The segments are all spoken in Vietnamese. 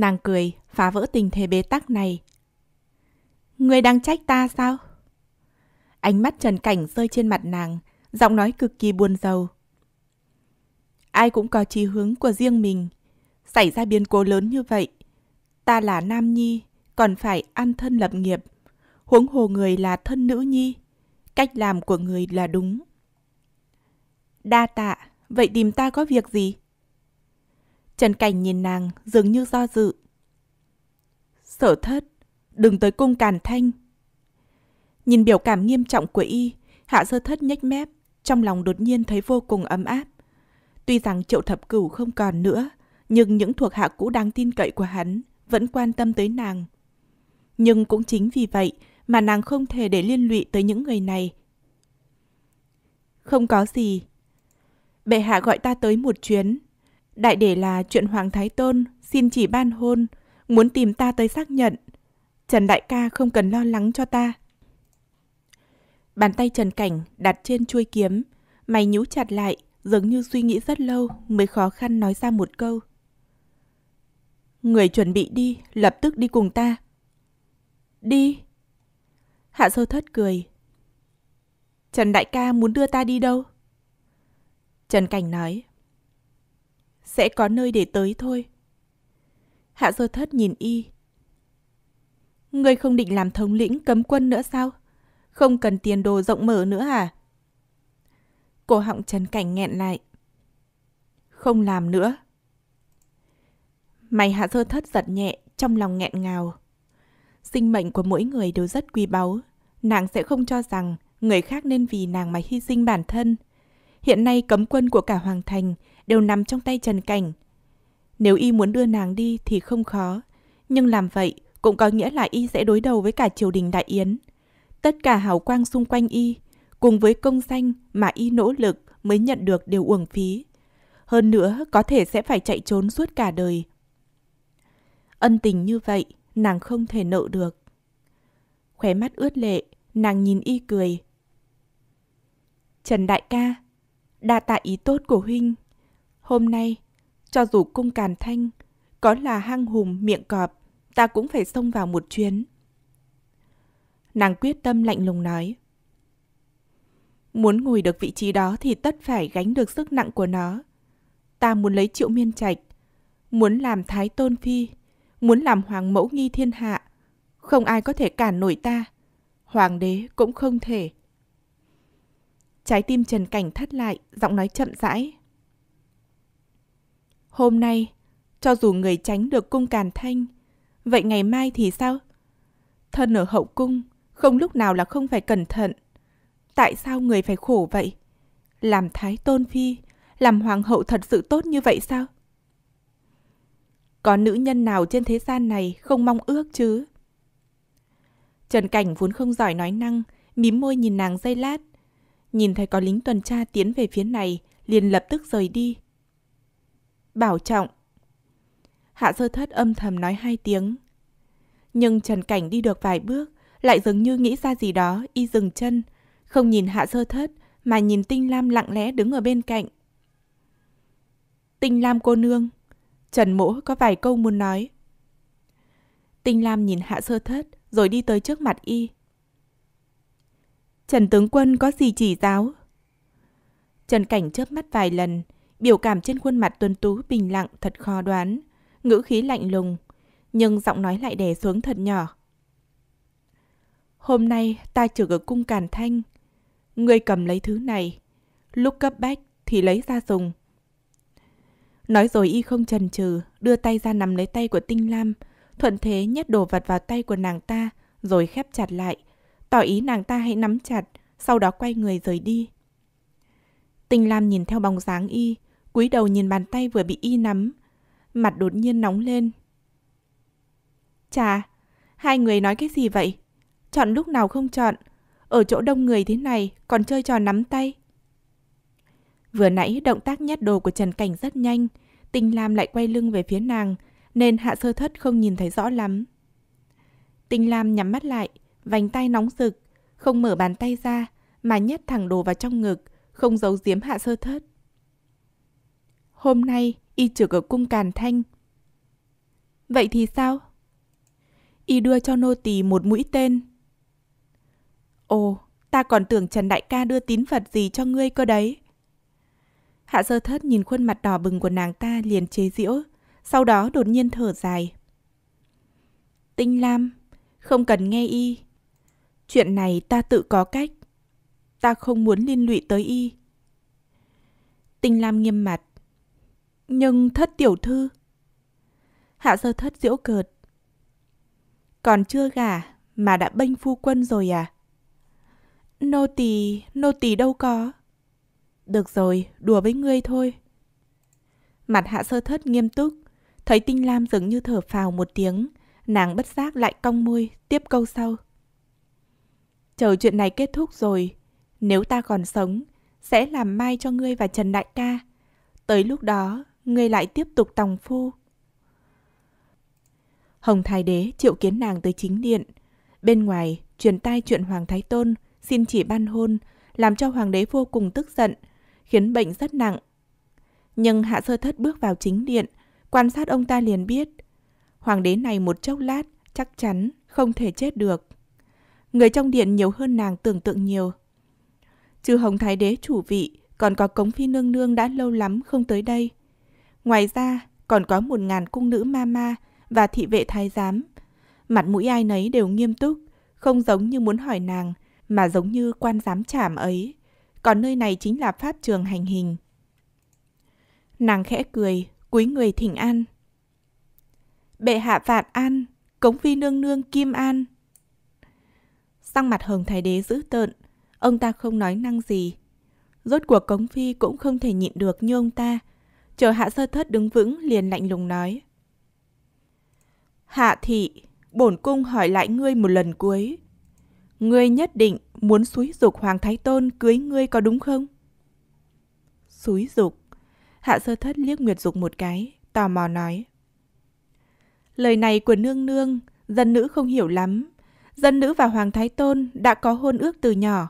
Nàng cười, phá vỡ tình thế bế tắc này. người đang trách ta sao? Ánh mắt trần cảnh rơi trên mặt nàng, giọng nói cực kỳ buồn rầu. Ai cũng có chí hướng của riêng mình. Xảy ra biến cố lớn như vậy. Ta là nam nhi, còn phải ăn thân lập nghiệp. Huống hồ người là thân nữ nhi. Cách làm của người là đúng. Đa tạ, vậy tìm ta có việc gì? Trần Cảnh nhìn nàng dường như do dự. Sở thất, đừng tới cung càn thanh. Nhìn biểu cảm nghiêm trọng của y, hạ sơ thất nhếch mép, trong lòng đột nhiên thấy vô cùng ấm áp. Tuy rằng triệu thập cửu không còn nữa, nhưng những thuộc hạ cũ đáng tin cậy của hắn vẫn quan tâm tới nàng. Nhưng cũng chính vì vậy mà nàng không thể để liên lụy tới những người này. Không có gì. Bệ hạ gọi ta tới một chuyến, Đại để là chuyện Hoàng Thái Tôn xin chỉ ban hôn, muốn tìm ta tới xác nhận. Trần Đại ca không cần lo lắng cho ta. Bàn tay Trần Cảnh đặt trên chuôi kiếm, mày nhíu chặt lại, dường như suy nghĩ rất lâu mới khó khăn nói ra một câu. Người chuẩn bị đi, lập tức đi cùng ta. Đi. Hạ sơ thất cười. Trần Đại ca muốn đưa ta đi đâu? Trần Cảnh nói sẽ có nơi để tới thôi. Hạ sơ thất nhìn y. Ngươi không định làm thống lĩnh cấm quân nữa sao? Không cần tiền đồ rộng mở nữa à? Cổ họng Trần Cảnh nghẹn lại. Không làm nữa. Mày hạ sơ thất giật nhẹ, trong lòng nghẹn ngào. Sinh mệnh của mỗi người đều rất quý báu. Nàng sẽ không cho rằng người khác nên vì nàng mà hy sinh bản thân. Hiện nay cấm quân của cả Hoàng Thành đều nằm trong tay Trần Cảnh. Nếu y muốn đưa nàng đi thì không khó, nhưng làm vậy cũng có nghĩa là y sẽ đối đầu với cả triều đình Đại Yến. Tất cả hào quang xung quanh y, cùng với công danh mà y nỗ lực mới nhận được đều uổng phí. Hơn nữa, có thể sẽ phải chạy trốn suốt cả đời. Ân tình như vậy, nàng không thể nợ được. Khóe mắt ướt lệ, nàng nhìn y cười. Trần đại ca, đa tạ ý tốt của huynh. Hôm nay, cho dù cung càn thanh, có là hang hùm miệng cọp, ta cũng phải xông vào một chuyến. Nàng quyết tâm lạnh lùng nói. Muốn ngồi được vị trí đó thì tất phải gánh được sức nặng của nó. Ta muốn lấy triệu miên trạch, muốn làm thái tôn phi, muốn làm hoàng mẫu nghi thiên hạ. Không ai có thể cản nổi ta. Hoàng đế cũng không thể. Trái tim Trần Cảnh thắt lại, giọng nói chậm rãi, Hôm nay, cho dù người tránh được cung càn thanh, vậy ngày mai thì sao? Thân ở hậu cung, không lúc nào là không phải cẩn thận. Tại sao người phải khổ vậy? Làm thái tôn phi, làm hoàng hậu thật sự tốt như vậy sao? Có nữ nhân nào trên thế gian này không mong ước chứ? Trần Cảnh vốn không giỏi nói năng, mím môi nhìn nàng dây lát. Nhìn thấy có lính tuần tra tiến về phía này, liền lập tức rời đi bảo trọng. Hạ sơ thất âm thầm nói hai tiếng. Nhưng Trần Cảnh đi được vài bước, lại dường như nghĩ ra gì đó, y dừng chân, không nhìn hạ sơ thất, mà nhìn Tinh Lam lặng lẽ đứng ở bên cạnh. Tinh Lam cô nương, Trần Mỗ có vài câu muốn nói. Tinh Lam nhìn hạ sơ thất, rồi đi tới trước mặt y. Trần tướng quân có gì chỉ giáo? Trần Cảnh chớp mắt vài lần, Biểu cảm trên khuôn mặt tuấn tú bình lặng thật khó đoán, ngữ khí lạnh lùng, nhưng giọng nói lại đè xuống thật nhỏ. Hôm nay ta trực ở cung Càn Thanh. người cầm lấy thứ này. Lúc cấp bách thì lấy ra dùng. Nói rồi y không chần chừ, đưa tay ra nắm lấy tay của Tinh Lam, thuận thế nhét đồ vật vào tay của nàng ta, rồi khép chặt lại, tỏ ý nàng ta hãy nắm chặt, sau đó quay người rời đi. Tinh Lam nhìn theo bóng dáng y, cúi đầu nhìn bàn tay vừa bị y nắm, mặt đột nhiên nóng lên. Chà, hai người nói cái gì vậy? Chọn lúc nào không chọn, ở chỗ đông người thế này còn chơi trò nắm tay. Vừa nãy động tác nhét đồ của Trần Cảnh rất nhanh, Tình Lam lại quay lưng về phía nàng, nên Hạ Sơ Thất không nhìn thấy rõ lắm. Tình Lam nhắm mắt lại, vành tay nóng rực, không mở bàn tay ra mà nhét thẳng đồ vào trong ngực, không giấu giếm Hạ Sơ Thất hôm nay y trực ở cung Càn Thanh. Vậy thì sao? Y đưa cho nô tỳ một mũi tên. Ồ, ta còn tưởng Trần Đại ca đưa tín vật gì cho ngươi cơ đấy. Hạ sơ thất nhìn khuôn mặt đỏ bừng của nàng ta liền chế giễu, sau đó đột nhiên thở dài. Tinh Lam, không cần nghe y. Chuyện này ta tự có cách. Ta không muốn liên lụy tới y. Tinh Lam nghiêm mặt, nhưng thất tiểu thư... Hạ sơ thất diễu cợt. Còn chưa gả mà đã bênh phu quân rồi à? Nô tỳ, nô tỳ đâu có. Được rồi, đùa với ngươi thôi. Mặt hạ sơ thất nghiêm túc, thấy tinh lam dường như thở phào một tiếng, nàng bất giác lại cong môi, tiếp câu sau. Chờ chuyện này kết thúc rồi, nếu ta còn sống, sẽ làm mai cho ngươi và Trần Đại ca. Tới lúc đó, ngươi lại tiếp tục tòng phu. Hồng Thái Đế triệu kiến nàng tới chính điện. Bên ngoài, truyền tai chuyện Hoàng Thái Tôn, xin chỉ ban hôn, làm cho Hoàng đế vô cùng tức giận, khiến bệnh rất nặng. Nhưng Hạ Sơ Thất bước vào chính điện, quan sát ông ta liền biết. Hoàng đế này một chốc lát, chắc chắn không thể chết được. Người trong điện nhiều hơn nàng tưởng tượng nhiều. Trừ Hồng Thái Đế chủ vị, còn có Cống Phi Nương Nương đã lâu lắm không tới đây. Ngoài ra, còn có một ngàn cung nữ ma ma và thị vệ thái giám. Mặt mũi ai nấy đều nghiêm túc, không giống như muốn hỏi nàng, mà giống như quan giám trảm ấy. Còn nơi này chính là pháp trường hành hình. Nàng khẽ cười, cúi người thỉnh an. Bệ hạ vạn an, cống phi nương nương kim an. Sang mặt hồng thái đế dữ tợn, ông ta không nói năng gì. Rốt cuộc cống phi cũng không thể nhịn được như ông ta, Chờ hạ sơ thất đứng vững liền lạnh lùng nói. Hạ thị, bổn cung hỏi lại ngươi một lần cuối. Ngươi nhất định muốn xúi dục Hoàng Thái Tôn cưới ngươi có đúng không? Xúi dục. Hạ sơ thất liếc Nguyệt Dục một cái, tò mò nói. Lời này của nương nương, dân nữ không hiểu lắm. Dân nữ và Hoàng Thái Tôn đã có hôn ước từ nhỏ.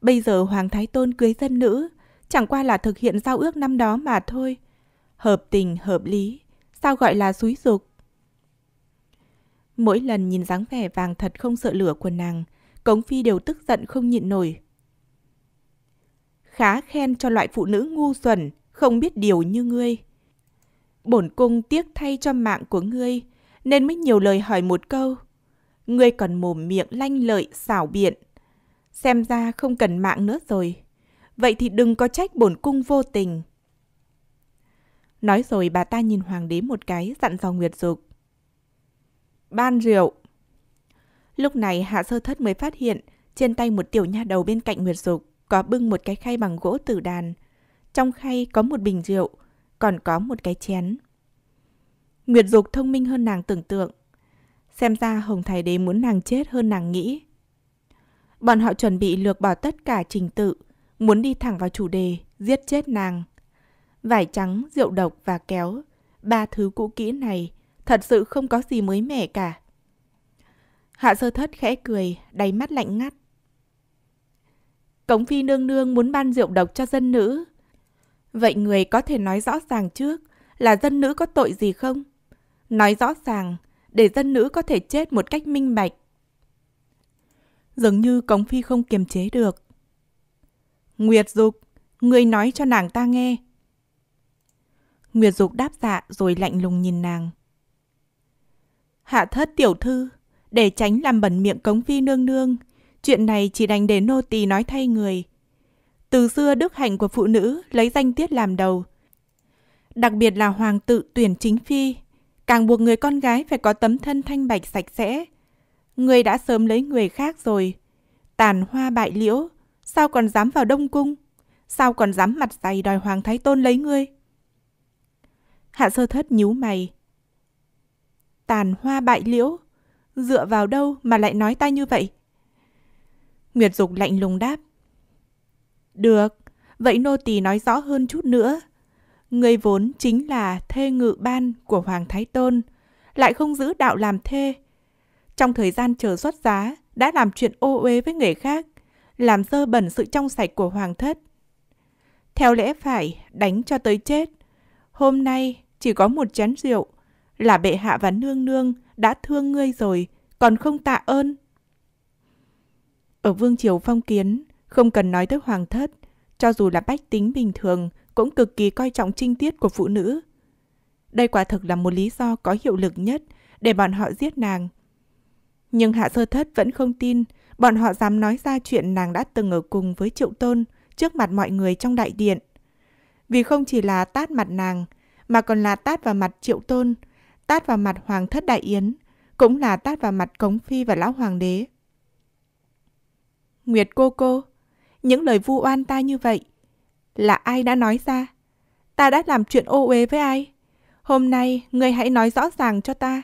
Bây giờ Hoàng Thái Tôn cưới dân nữ, chẳng qua là thực hiện giao ước năm đó mà thôi hợp tình hợp lý, sao gọi là xúi dục? Mỗi lần nhìn dáng vẻ vàng thật không sợ lửa của nàng, Cống Phi đều tức giận không nhịn nổi. Khá khen cho loại phụ nữ ngu xuẩn, không biết điều như ngươi. Bổn cung tiếc thay cho mạng của ngươi, nên mới nhiều lời hỏi một câu. Ngươi còn mồm miệng lanh lợi, xảo biện. Xem ra không cần mạng nữa rồi. Vậy thì đừng có trách bổn cung vô tình. Nói rồi bà ta nhìn hoàng đế một cái, dặn dò Nguyệt Dục. Ban rượu. Lúc này Hạ Sơ Thất mới phát hiện, trên tay một tiểu nha đầu bên cạnh Nguyệt Dục có bưng một cái khay bằng gỗ tử đàn. Trong khay có một bình rượu, còn có một cái chén. Nguyệt Dục thông minh hơn nàng tưởng tượng. Xem ra Hồng Thái Đế muốn nàng chết hơn nàng nghĩ. Bọn họ chuẩn bị lược bỏ tất cả trình tự, muốn đi thẳng vào chủ đề, giết chết nàng. Vải trắng, rượu độc và kéo, ba thứ cũ kỹ này thật sự không có gì mới mẻ cả. Hạ sơ thất khẽ cười, đáy mắt lạnh ngắt. Cống phi nương nương muốn ban rượu độc cho dân nữ. Vậy người có thể nói rõ ràng trước là dân nữ có tội gì không? Nói rõ ràng để dân nữ có thể chết một cách minh bạch. Dường như Cống phi không kiềm chế được. Nguyệt dục, người nói cho nàng ta nghe Nguyệt Dục đáp dạ rồi lạnh lùng nhìn nàng. Hạ thất tiểu thư, để tránh làm bẩn miệng cống phi nương nương, chuyện này chỉ đành để nô tỳ nói thay người. Từ xưa đức hạnh của phụ nữ lấy danh tiết làm đầu. Đặc biệt là hoàng tự tuyển chính phi, càng buộc người con gái phải có tấm thân thanh bạch sạch sẽ. Người đã sớm lấy người khác rồi. Tàn hoa bại liễu, sao còn dám vào đông cung? Sao còn dám mặt dày đòi hoàng thái tôn lấy ngươi? Hạ sơ thất nhíu mày. Tàn hoa bại liễu, dựa vào đâu mà lại nói ta như vậy? Nguyệt Dục lạnh lùng đáp. Được, vậy nô tỳ nói rõ hơn chút nữa. Người vốn chính là thê ngự ban của Hoàng Thái Tôn, lại không giữ đạo làm thê. Trong thời gian chờ xuất giá, đã làm chuyện ô uế với người khác, làm dơ bẩn sự trong sạch của Hoàng Thất. Theo lẽ phải, đánh cho tới chết – hôm nay chỉ có một chén rượu, là bệ hạ và nương nương đã thương ngươi rồi, còn không tạ ơn. Ở vương triều phong kiến, không cần nói tới hoàng thất, cho dù là bách tính bình thường cũng cực kỳ coi trọng trinh tiết của phụ nữ. Đây quả thực là một lý do có hiệu lực nhất để bọn họ giết nàng. Nhưng hạ sơ thất vẫn không tin, bọn họ dám nói ra chuyện nàng đã từng ở cùng với triệu tôn trước mặt mọi người trong đại điện vì không chỉ là tát mặt nàng, mà còn là tát vào mặt Triệu Tôn, tát vào mặt Hoàng thất Đại Yến, cũng là tát vào mặt Cống Phi và Lão Hoàng đế. Nguyệt cô cô, những lời vu oan ta như vậy, là ai đã nói ra? Ta đã làm chuyện ô uế với ai? Hôm nay, ngươi hãy nói rõ ràng cho ta.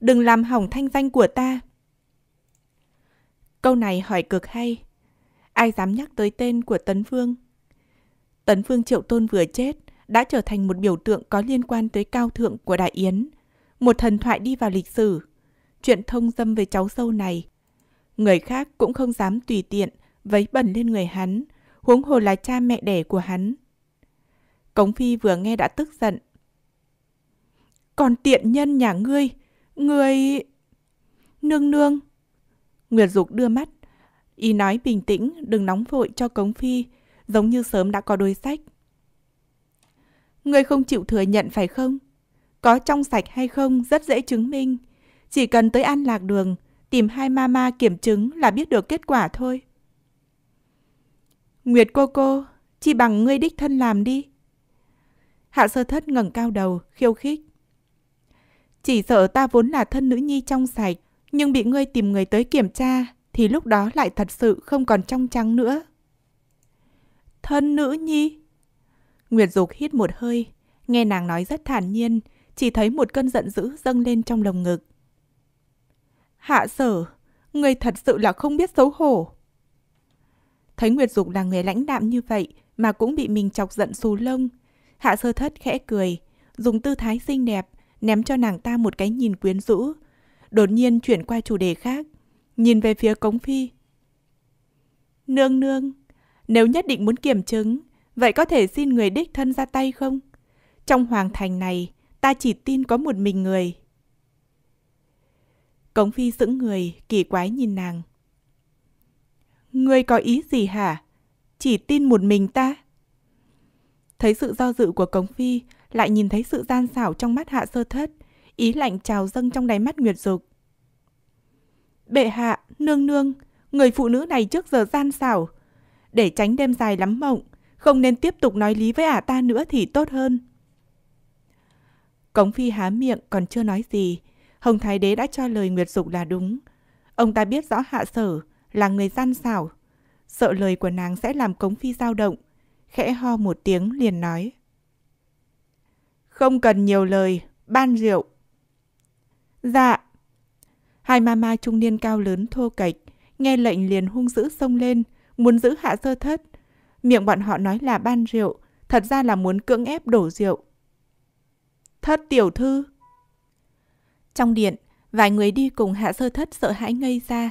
Đừng làm hỏng thanh danh của ta. Câu này hỏi cực hay. Ai dám nhắc tới tên của Tấn Vương? Tấn Vương Triệu Tôn vừa chết đã trở thành một biểu tượng có liên quan tới cao thượng của Đại Yến, một thần thoại đi vào lịch sử. Chuyện thông dâm về cháu sâu này, người khác cũng không dám tùy tiện vấy bẩn lên người hắn, huống hồ là cha mẹ đẻ của hắn. Cống Phi vừa nghe đã tức giận. Còn tiện nhân nhà ngươi, ngươi... Nương nương. Nguyệt Dục đưa mắt, y nói bình tĩnh, đừng nóng vội cho Cống Phi, giống như sớm đã có đôi sách. Người không chịu thừa nhận phải không? Có trong sạch hay không rất dễ chứng minh. Chỉ cần tới An Lạc Đường, tìm hai mama kiểm chứng là biết được kết quả thôi. Nguyệt cô cô, chỉ bằng ngươi đích thân làm đi. Hạ sơ thất ngẩng cao đầu, khiêu khích. Chỉ sợ ta vốn là thân nữ nhi trong sạch, nhưng bị ngươi tìm người tới kiểm tra, thì lúc đó lại thật sự không còn trong trắng nữa. Thân nữ nhi. Nguyệt Dục hít một hơi, nghe nàng nói rất thản nhiên, chỉ thấy một cơn giận dữ dâng lên trong lồng ngực. Hạ sở, người thật sự là không biết xấu hổ. Thấy Nguyệt Dục là người lãnh đạm như vậy mà cũng bị mình chọc giận xù lông. Hạ sơ thất khẽ cười, dùng tư thái xinh đẹp, ném cho nàng ta một cái nhìn quyến rũ. Đột nhiên chuyển qua chủ đề khác, nhìn về phía cống phi. Nương nương, nếu nhất định muốn kiểm chứng, vậy có thể xin người đích thân ra tay không? Trong hoàng thành này, ta chỉ tin có một mình người. Cống phi sững người, kỳ quái nhìn nàng. Ngươi có ý gì hả? Chỉ tin một mình ta? Thấy sự do dự của Cống phi, lại nhìn thấy sự gian xảo trong mắt hạ sơ thất, ý lạnh trào dâng trong đáy mắt nguyệt dục. Bệ hạ, nương nương, người phụ nữ này trước giờ gian xảo, để tránh đêm dài lắm mộng, không nên tiếp tục nói lý với ả ta nữa thì tốt hơn. Cống Phi há miệng còn chưa nói gì, Hồng Thái Đế đã cho lời Nguyệt Dục là đúng. Ông ta biết rõ hạ sở là người gian xảo, sợ lời của nàng sẽ làm Cống Phi dao động, khẽ ho một tiếng liền nói. Không cần nhiều lời, ban rượu. Dạ. Hai ma ma trung niên cao lớn thô kệch, nghe lệnh liền hung dữ xông lên, muốn giữ hạ sơ thất. Miệng bọn họ nói là ban rượu, thật ra là muốn cưỡng ép đổ rượu. Thất tiểu thư. Trong điện, vài người đi cùng hạ sơ thất sợ hãi ngây ra.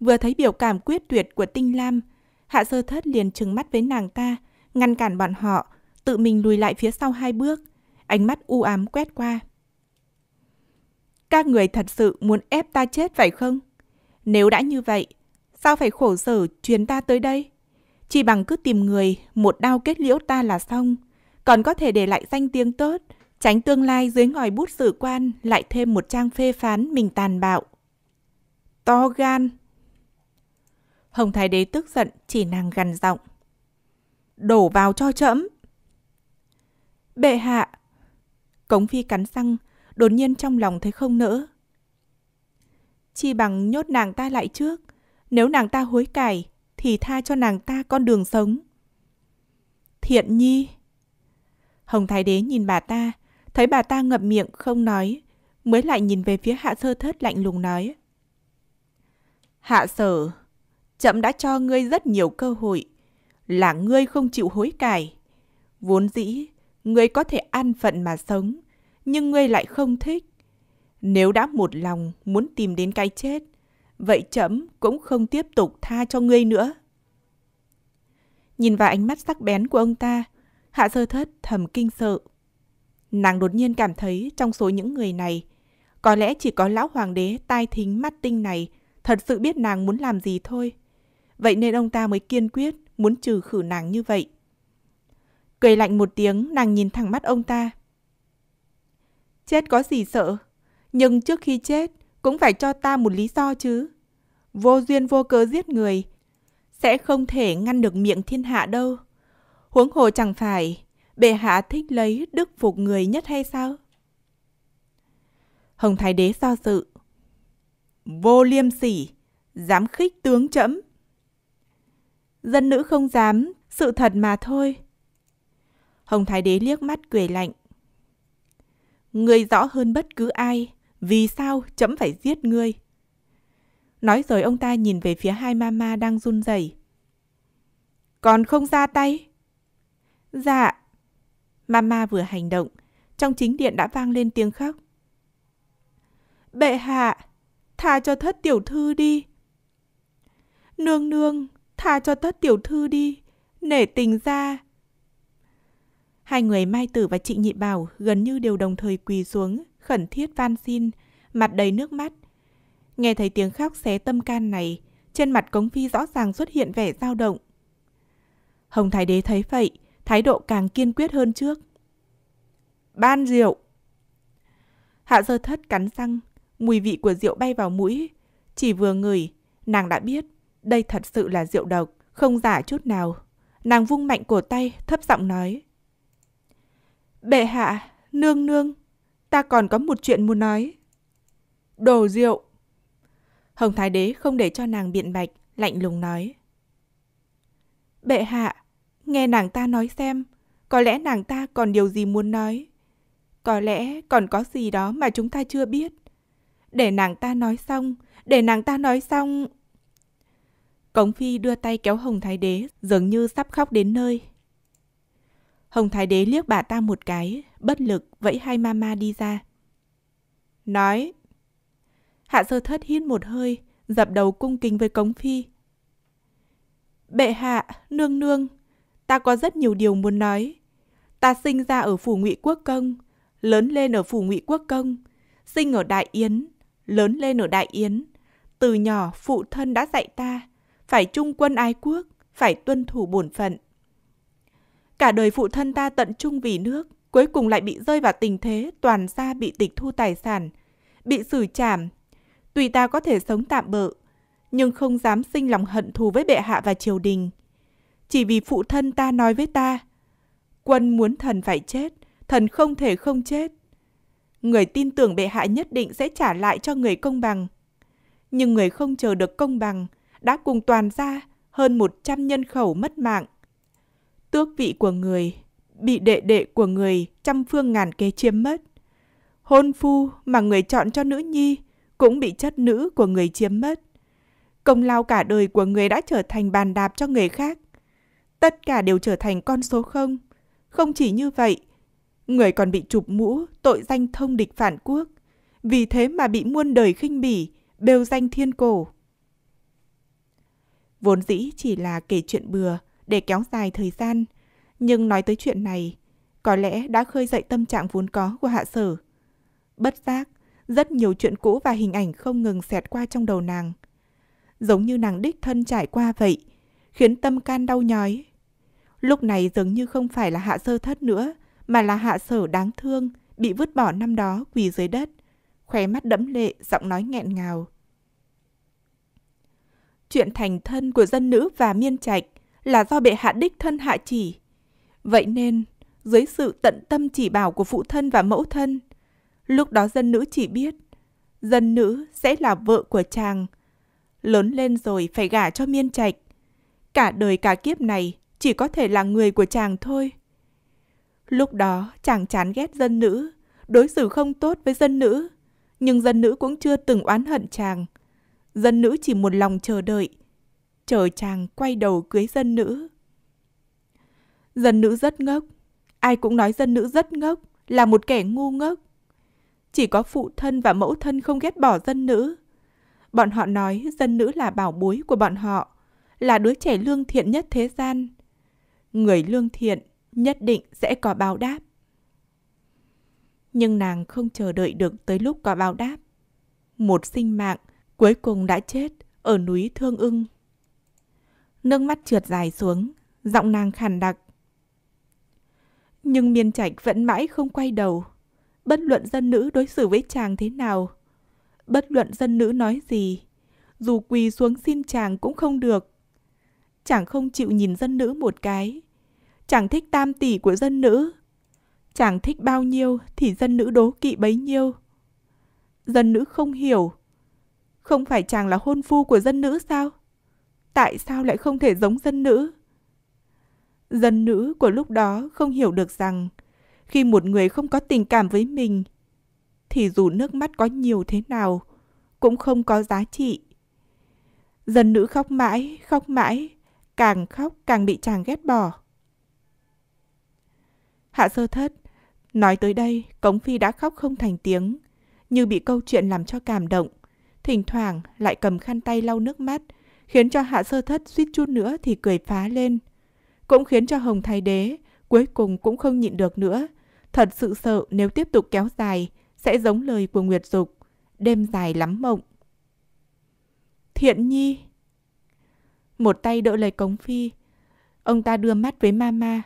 Vừa thấy biểu cảm quyết tuyệt của tinh lam, hạ sơ thất liền trừng mắt với nàng ta, ngăn cản bọn họ, tự mình lùi lại phía sau hai bước, ánh mắt u ám quét qua. Các người thật sự muốn ép ta chết phải không? Nếu đã như vậy, sao phải khổ sở truyền ta tới đây? Chỉ bằng cứ tìm người, một đao kết liễu ta là xong. Còn có thể để lại danh tiếng tốt, tránh tương lai dưới ngòi bút sử quan lại thêm một trang phê phán mình tàn bạo. To gan! Hồng Thái Đế tức giận chỉ nàng gằn giọng. Đổ vào cho chậm. Bệ hạ! Cống phi cắn răng, đột nhiên trong lòng thấy không nỡ. Chi bằng nhốt nàng ta lại trước, nếu nàng ta hối cải, thì tha cho nàng ta con đường sống. Thiện nhi. Hồng Thái Đế nhìn bà ta, thấy bà ta ngậm miệng không nói, mới lại nhìn về phía hạ sơ thất lạnh lùng nói. Hạ sở, chậm đã cho ngươi rất nhiều cơ hội, là ngươi không chịu hối cải. Vốn dĩ, ngươi có thể an phận mà sống, nhưng ngươi lại không thích. Nếu đã một lòng muốn tìm đến cái chết, vậy trẫm cũng không tiếp tục tha cho ngươi nữa. Nhìn vào ánh mắt sắc bén của ông ta, hạ sơ thất thầm kinh sợ. Nàng đột nhiên cảm thấy trong số những người này, có lẽ chỉ có lão hoàng đế tai thính mắt tinh này thật sự biết nàng muốn làm gì thôi. Vậy nên ông ta mới kiên quyết muốn trừ khử nàng như vậy. Cười lạnh một tiếng, nàng nhìn thẳng mắt ông ta. Chết có gì sợ, nhưng trước khi chết, cũng phải cho ta một lý do chứ. Vô duyên vô cớ giết người, sẽ không thể ngăn được miệng thiên hạ đâu. Huống hồ chẳng phải, bệ hạ thích lấy đức phục người nhất hay sao? Hồng Thái Đế do dự. Vô liêm sỉ, dám khích tướng trẫm. Dân nữ không dám, sự thật mà thôi. Hồng Thái Đế liếc mắt cười lạnh. Người rõ hơn bất cứ ai, vì sao chấm phải giết ngươi? Nói rồi ông ta nhìn về phía hai mama đang run rẩy. Còn không ra tay? Dạ. Mama vừa hành động, trong chính điện đã vang lên tiếng khóc. Bệ hạ, tha cho thất tiểu thư đi. Nương nương, tha cho thất tiểu thư đi, nể tình ra. Hai người Mai Tử và Trịnh Nhị Bảo gần như đều đồng thời quỳ xuống, khẩn thiết van xin, mặt đầy nước mắt. Nghe thấy tiếng khóc xé tâm can này, trên mặt Cống Phi rõ ràng xuất hiện vẻ dao động. Hồng Thái Đế thấy vậy, thái độ càng kiên quyết hơn trước. Ban rượu! Hạ dơ thất cắn răng, mùi vị của rượu bay vào mũi. Chỉ vừa ngửi, nàng đã biết, đây thật sự là rượu độc, không giả chút nào. Nàng vung mạnh cổ tay, thấp giọng nói. Bệ hạ, nương nương, ta còn có một chuyện muốn nói. Đồ rượu! Hồng Thái Đế không để cho nàng biện bạch, lạnh lùng nói. Bệ hạ, nghe nàng ta nói xem, có lẽ nàng ta còn điều gì muốn nói. Có lẽ còn có gì đó mà chúng ta chưa biết. Để nàng ta nói xong, để nàng ta nói xong... Cống Phi đưa tay kéo Hồng Thái Đế, dường như sắp khóc đến nơi. Hồng Thái Đế liếc bà ta một cái, bất lực vẫy hai mama đi ra. Nói. Hạ sơ thất hít một hơi, dập đầu cung kính với Cống Phi. Bệ hạ, nương nương, ta có rất nhiều điều muốn nói. Ta sinh ra ở phủ ngụy quốc công, lớn lên ở phủ ngụy quốc công, sinh ở Đại Yến, lớn lên ở Đại Yến. Từ nhỏ, phụ thân đã dạy ta, phải trung quân ái quốc, phải tuân thủ bổn phận, Cả đời phụ thân ta tận trung vì nước, cuối cùng lại bị rơi vào tình thế toàn gia bị tịch thu tài sản, bị xử trảm. Tùy ta có thể sống tạm bợ, nhưng không dám sinh lòng hận thù với bệ hạ và triều đình. Chỉ vì phụ thân ta nói với ta, quân muốn thần phải chết, thần không thể không chết. Người tin tưởng bệ hạ nhất định sẽ trả lại cho người công bằng. Nhưng người không chờ được công bằng, đã cùng toàn gia hơn 100 nhân khẩu mất mạng tước vị của người, bị đệ đệ của người trăm phương ngàn kế chiếm mất. Hôn phu mà người chọn cho nữ nhi cũng bị chất nữ của người chiếm mất. Công lao cả đời của người đã trở thành bàn đạp cho người khác. Tất cả đều trở thành con số không. Không chỉ như vậy, người còn bị chụp mũ tội danh thông địch phản quốc. Vì thế mà bị muôn đời khinh bỉ, bêu danh thiên cổ. Vốn dĩ chỉ là kể chuyện bừa, để kéo dài thời gian. Nhưng nói tới chuyện này, có lẽ đã khơi dậy tâm trạng vốn có của hạ sở. Bất giác, rất nhiều chuyện cũ và hình ảnh không ngừng xẹt qua trong đầu nàng. Giống như nàng đích thân trải qua vậy, khiến tâm can đau nhói. Lúc này dường như không phải là hạ sơ thất nữa, mà là hạ sở đáng thương, bị vứt bỏ năm đó quỳ dưới đất, khóe mắt đẫm lệ, giọng nói nghẹn ngào. Chuyện thành thân của dân nữ và miên trạch là do bệ hạ đích thân hạ chỉ. Vậy nên, dưới sự tận tâm chỉ bảo của phụ thân và mẫu thân, lúc đó dân nữ chỉ biết, dân nữ sẽ là vợ của chàng. Lớn lên rồi phải gả cho miên trạch. Cả đời cả kiếp này chỉ có thể là người của chàng thôi. Lúc đó chàng chán ghét dân nữ, đối xử không tốt với dân nữ, nhưng dân nữ cũng chưa từng oán hận chàng. Dân nữ chỉ một lòng chờ đợi chờ chàng quay đầu cưới dân nữ. Dân nữ rất ngốc, ai cũng nói dân nữ rất ngốc, là một kẻ ngu ngốc. Chỉ có phụ thân và mẫu thân không ghét bỏ dân nữ. Bọn họ nói dân nữ là bảo bối của bọn họ, là đứa trẻ lương thiện nhất thế gian. Người lương thiện nhất định sẽ có báo đáp. Nhưng nàng không chờ đợi được tới lúc có báo đáp. Một sinh mạng cuối cùng đã chết ở núi Thương ưng. Nước mắt trượt dài xuống, giọng nàng khàn đặc. Nhưng miên trạch vẫn mãi không quay đầu. Bất luận dân nữ đối xử với chàng thế nào, bất luận dân nữ nói gì, dù quỳ xuống xin chàng cũng không được. Chàng không chịu nhìn dân nữ một cái. Chàng thích tam tỷ của dân nữ. Chàng thích bao nhiêu thì dân nữ đố kỵ bấy nhiêu. Dân nữ không hiểu. Không phải chàng là hôn phu của dân nữ sao? tại sao lại không thể giống dân nữ? Dân nữ của lúc đó không hiểu được rằng khi một người không có tình cảm với mình thì dù nước mắt có nhiều thế nào cũng không có giá trị. Dân nữ khóc mãi, khóc mãi, càng khóc càng bị chàng ghét bỏ. Hạ sơ thất, nói tới đây, Cống Phi đã khóc không thành tiếng, như bị câu chuyện làm cho cảm động. Thỉnh thoảng lại cầm khăn tay lau nước mắt, khiến cho hạ sơ thất suýt chút nữa thì cười phá lên. Cũng khiến cho hồng thái đế cuối cùng cũng không nhịn được nữa. Thật sự sợ nếu tiếp tục kéo dài, sẽ giống lời của Nguyệt Dục. Đêm dài lắm mộng. Thiện Nhi Một tay đỡ lấy Cống Phi. Ông ta đưa mắt với Mama.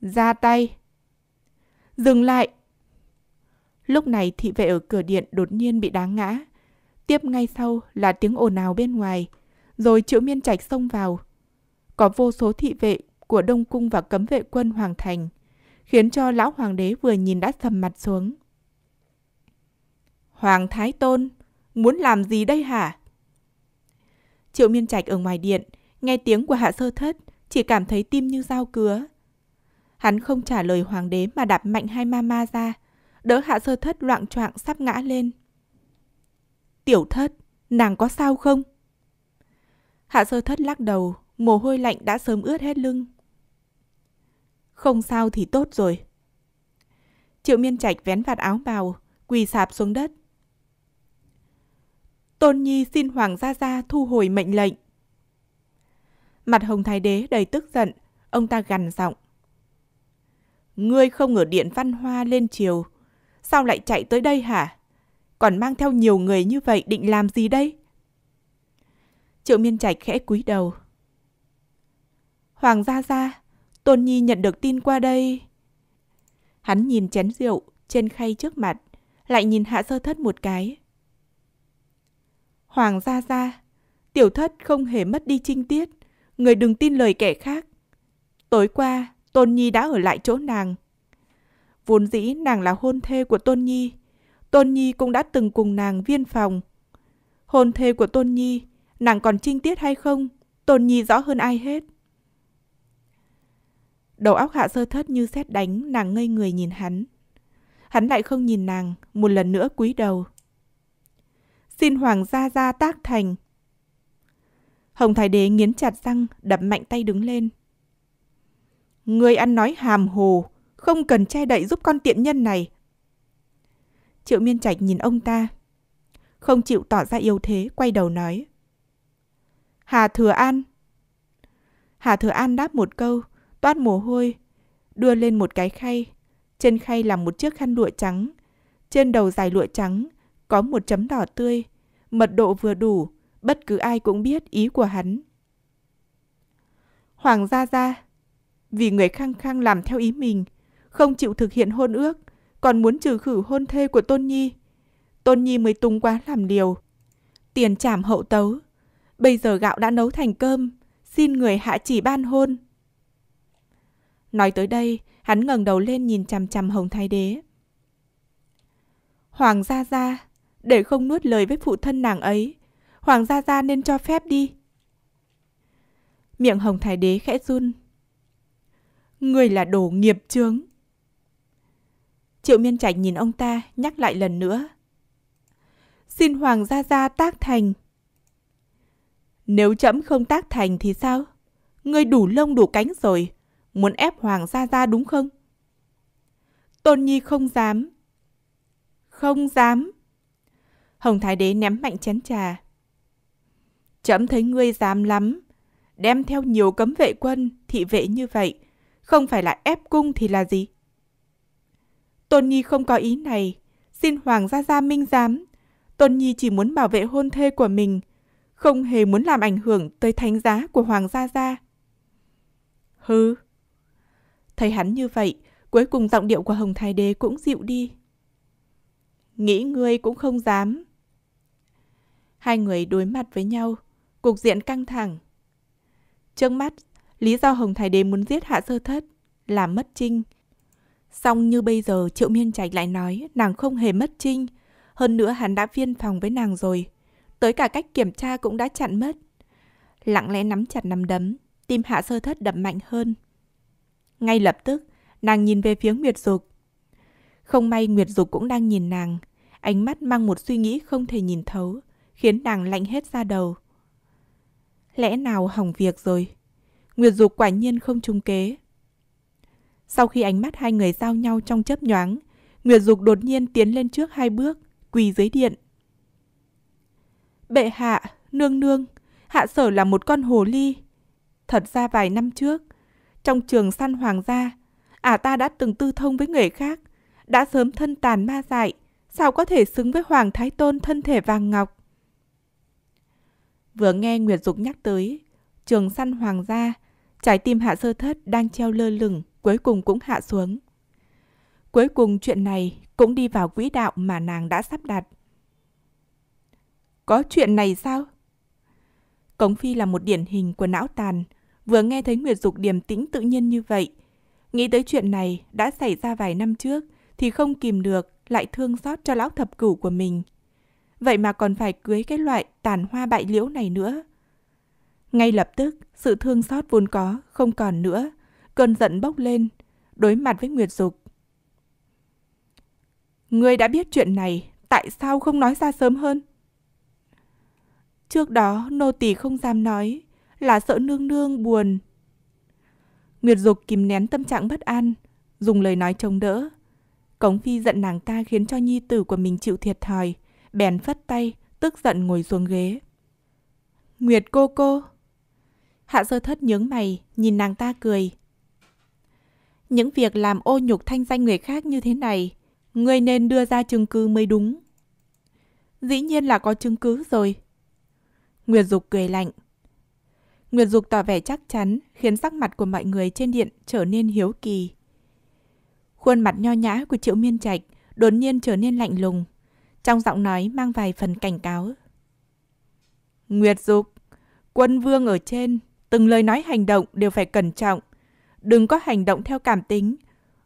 Ra tay. Dừng lại. Lúc này thị vệ ở cửa điện đột nhiên bị đáng ngã. Tiếp ngay sau là tiếng ồn ào bên ngoài, rồi Triệu Miên Trạch xông vào. Có vô số thị vệ của Đông Cung và cấm vệ quân Hoàng Thành, khiến cho lão hoàng đế vừa nhìn đã sầm mặt xuống. Hoàng Thái Tôn, muốn làm gì đây hả? Triệu Miên Trạch ở ngoài điện, nghe tiếng của Hạ Sơ Thất, chỉ cảm thấy tim như dao cứa. Hắn không trả lời hoàng đế mà đạp mạnh hai ma ma ra, đỡ Hạ Sơ Thất loạn choạng sắp ngã lên. Tiểu thất, nàng có sao không? Hạ sơ thất lắc đầu, mồ hôi lạnh đã sớm ướt hết lưng. Không sao thì tốt rồi. Triệu miên trạch vén vạt áo bào, quỳ sạp xuống đất. Tôn Nhi xin Hoàng Gia Gia thu hồi mệnh lệnh. Mặt Hồng Thái Đế đầy tức giận, ông ta gằn giọng. Ngươi không ở điện văn hoa lên chiều, sao lại chạy tới đây hả? còn mang theo nhiều người như vậy định làm gì đây? Triệu Miên Trạch khẽ cúi đầu. Hoàng gia gia, Tôn Nhi nhận được tin qua đây. Hắn nhìn chén rượu trên khay trước mặt, lại nhìn hạ sơ thất một cái. Hoàng gia gia, tiểu thất không hề mất đi trinh tiết, người đừng tin lời kẻ khác. Tối qua, Tôn Nhi đã ở lại chỗ nàng. Vốn dĩ nàng là hôn thê của Tôn Nhi, Tôn Nhi cũng đã từng cùng nàng viên phòng. Hôn thê của Tôn Nhi, nàng còn trinh tiết hay không, Tôn Nhi rõ hơn ai hết. Đầu óc hạ sơ thất như xét đánh, nàng ngây người nhìn hắn. Hắn lại không nhìn nàng, một lần nữa cúi đầu. Xin hoàng gia gia tác thành. Hồng Thái Đế nghiến chặt răng, đập mạnh tay đứng lên. Người ăn nói hàm hồ, không cần che đậy giúp con tiện nhân này. Triệu Miên Trạch nhìn ông ta. Không chịu tỏ ra yếu thế, quay đầu nói. Hà Thừa An. Hà Thừa An đáp một câu, toát mồ hôi, đưa lên một cái khay. Trên khay là một chiếc khăn lụa trắng. Trên đầu dài lụa trắng, có một chấm đỏ tươi. Mật độ vừa đủ, bất cứ ai cũng biết ý của hắn. Hoàng gia gia, vì người khăng khăng làm theo ý mình, không chịu thực hiện hôn ước, còn muốn trừ khử hôn thê của Tôn Nhi. Tôn Nhi mới tung quá làm liều. Tiền trảm hậu tấu. Bây giờ gạo đã nấu thành cơm, xin người hạ chỉ ban hôn. Nói tới đây, hắn ngẩng đầu lên nhìn chằm chằm Hồng Thái Đế. Hoàng gia gia, để không nuốt lời với phụ thân nàng ấy, Hoàng gia gia nên cho phép đi. Miệng Hồng Thái Đế khẽ run. Người là đồ nghiệp chướng, Triệu Miên Trạch nhìn ông ta, nhắc lại lần nữa. Xin Hoàng Gia Gia tác thành. Nếu trẫm không tác thành thì sao? Ngươi đủ lông đủ cánh rồi, muốn ép Hoàng Gia Gia đúng không? Tôn Nhi không dám. Không dám. Hồng Thái Đế ném mạnh chén trà. Trẫm thấy ngươi dám lắm. Đem theo nhiều cấm vệ quân, thị vệ như vậy. Không phải là ép cung thì là gì? Tôn Nhi không có ý này, xin Hoàng gia gia minh giám. Tôn Nhi chỉ muốn bảo vệ hôn thê của mình, không hề muốn làm ảnh hưởng tới thánh giá của Hoàng gia gia. Hừ. Thấy hắn như vậy, cuối cùng giọng điệu của Hồng Thái Đế cũng dịu đi. Nghĩ ngươi cũng không dám. Hai người đối mặt với nhau, cục diện căng thẳng. Trước mắt, lý do Hồng Thái Đế muốn giết Hạ Sơ Thất là mất trinh, Xong như bây giờ Triệu Miên Trạch lại nói nàng không hề mất trinh. Hơn nữa hắn đã viên phòng với nàng rồi. Tới cả cách kiểm tra cũng đã chặn mất. Lặng lẽ nắm chặt nắm đấm, tim hạ sơ thất đập mạnh hơn. Ngay lập tức, nàng nhìn về phía Nguyệt Dục. Không may Nguyệt Dục cũng đang nhìn nàng. Ánh mắt mang một suy nghĩ không thể nhìn thấu, khiến nàng lạnh hết ra đầu. Lẽ nào hỏng việc rồi? Nguyệt Dục quả nhiên không trung kế. Sau khi ánh mắt hai người giao nhau trong chớp nhoáng, Nguyệt Dục đột nhiên tiến lên trước hai bước, quỳ dưới điện. Bệ hạ, nương nương, hạ sở là một con hồ ly. Thật ra vài năm trước, trong trường săn hoàng gia, ả ta đã từng tư thông với người khác, đã sớm thân tàn ma dại, sao có thể xứng với Hoàng Thái Tôn thân thể vàng ngọc. Vừa nghe Nguyệt Dục nhắc tới, trường săn hoàng gia, trái tim hạ sơ thất đang treo lơ lửng, cuối cùng cũng hạ xuống. Cuối cùng chuyện này cũng đi vào quỹ đạo mà nàng đã sắp đặt. Có chuyện này sao? Cống Phi là một điển hình của não tàn, vừa nghe thấy Nguyệt Dục điềm tĩnh tự nhiên như vậy. Nghĩ tới chuyện này đã xảy ra vài năm trước thì không kìm được lại thương xót cho lão thập cửu của mình. Vậy mà còn phải cưới cái loại tàn hoa bại liễu này nữa. Ngay lập tức, sự thương xót vốn có, không còn nữa, cơn giận bốc lên, đối mặt với Nguyệt Dục. Ngươi đã biết chuyện này, tại sao không nói ra sớm hơn? Trước đó nô tỳ không dám nói, là sợ nương nương buồn. Nguyệt Dục kìm nén tâm trạng bất an, dùng lời nói chống đỡ. Cống Phi giận nàng ta khiến cho nhi tử của mình chịu thiệt thòi, bèn phất tay, tức giận ngồi xuống ghế. Nguyệt cô cô. Hạ sơ thất nhướng mày, nhìn nàng ta cười, những việc làm ô nhục thanh danh người khác như thế này, ngươi nên đưa ra chứng cứ mới đúng. Dĩ nhiên là có chứng cứ rồi. Nguyệt Dục cười lạnh. Nguyệt Dục tỏ vẻ chắc chắn, khiến sắc mặt của mọi người trên điện trở nên hiếu kỳ. Khuôn mặt nho nhã của Triệu Miên Trạch đột nhiên trở nên lạnh lùng, trong giọng nói mang vài phần cảnh cáo. Nguyệt Dục, quân vương ở trên, từng lời nói hành động đều phải cẩn trọng, đừng có hành động theo cảm tính,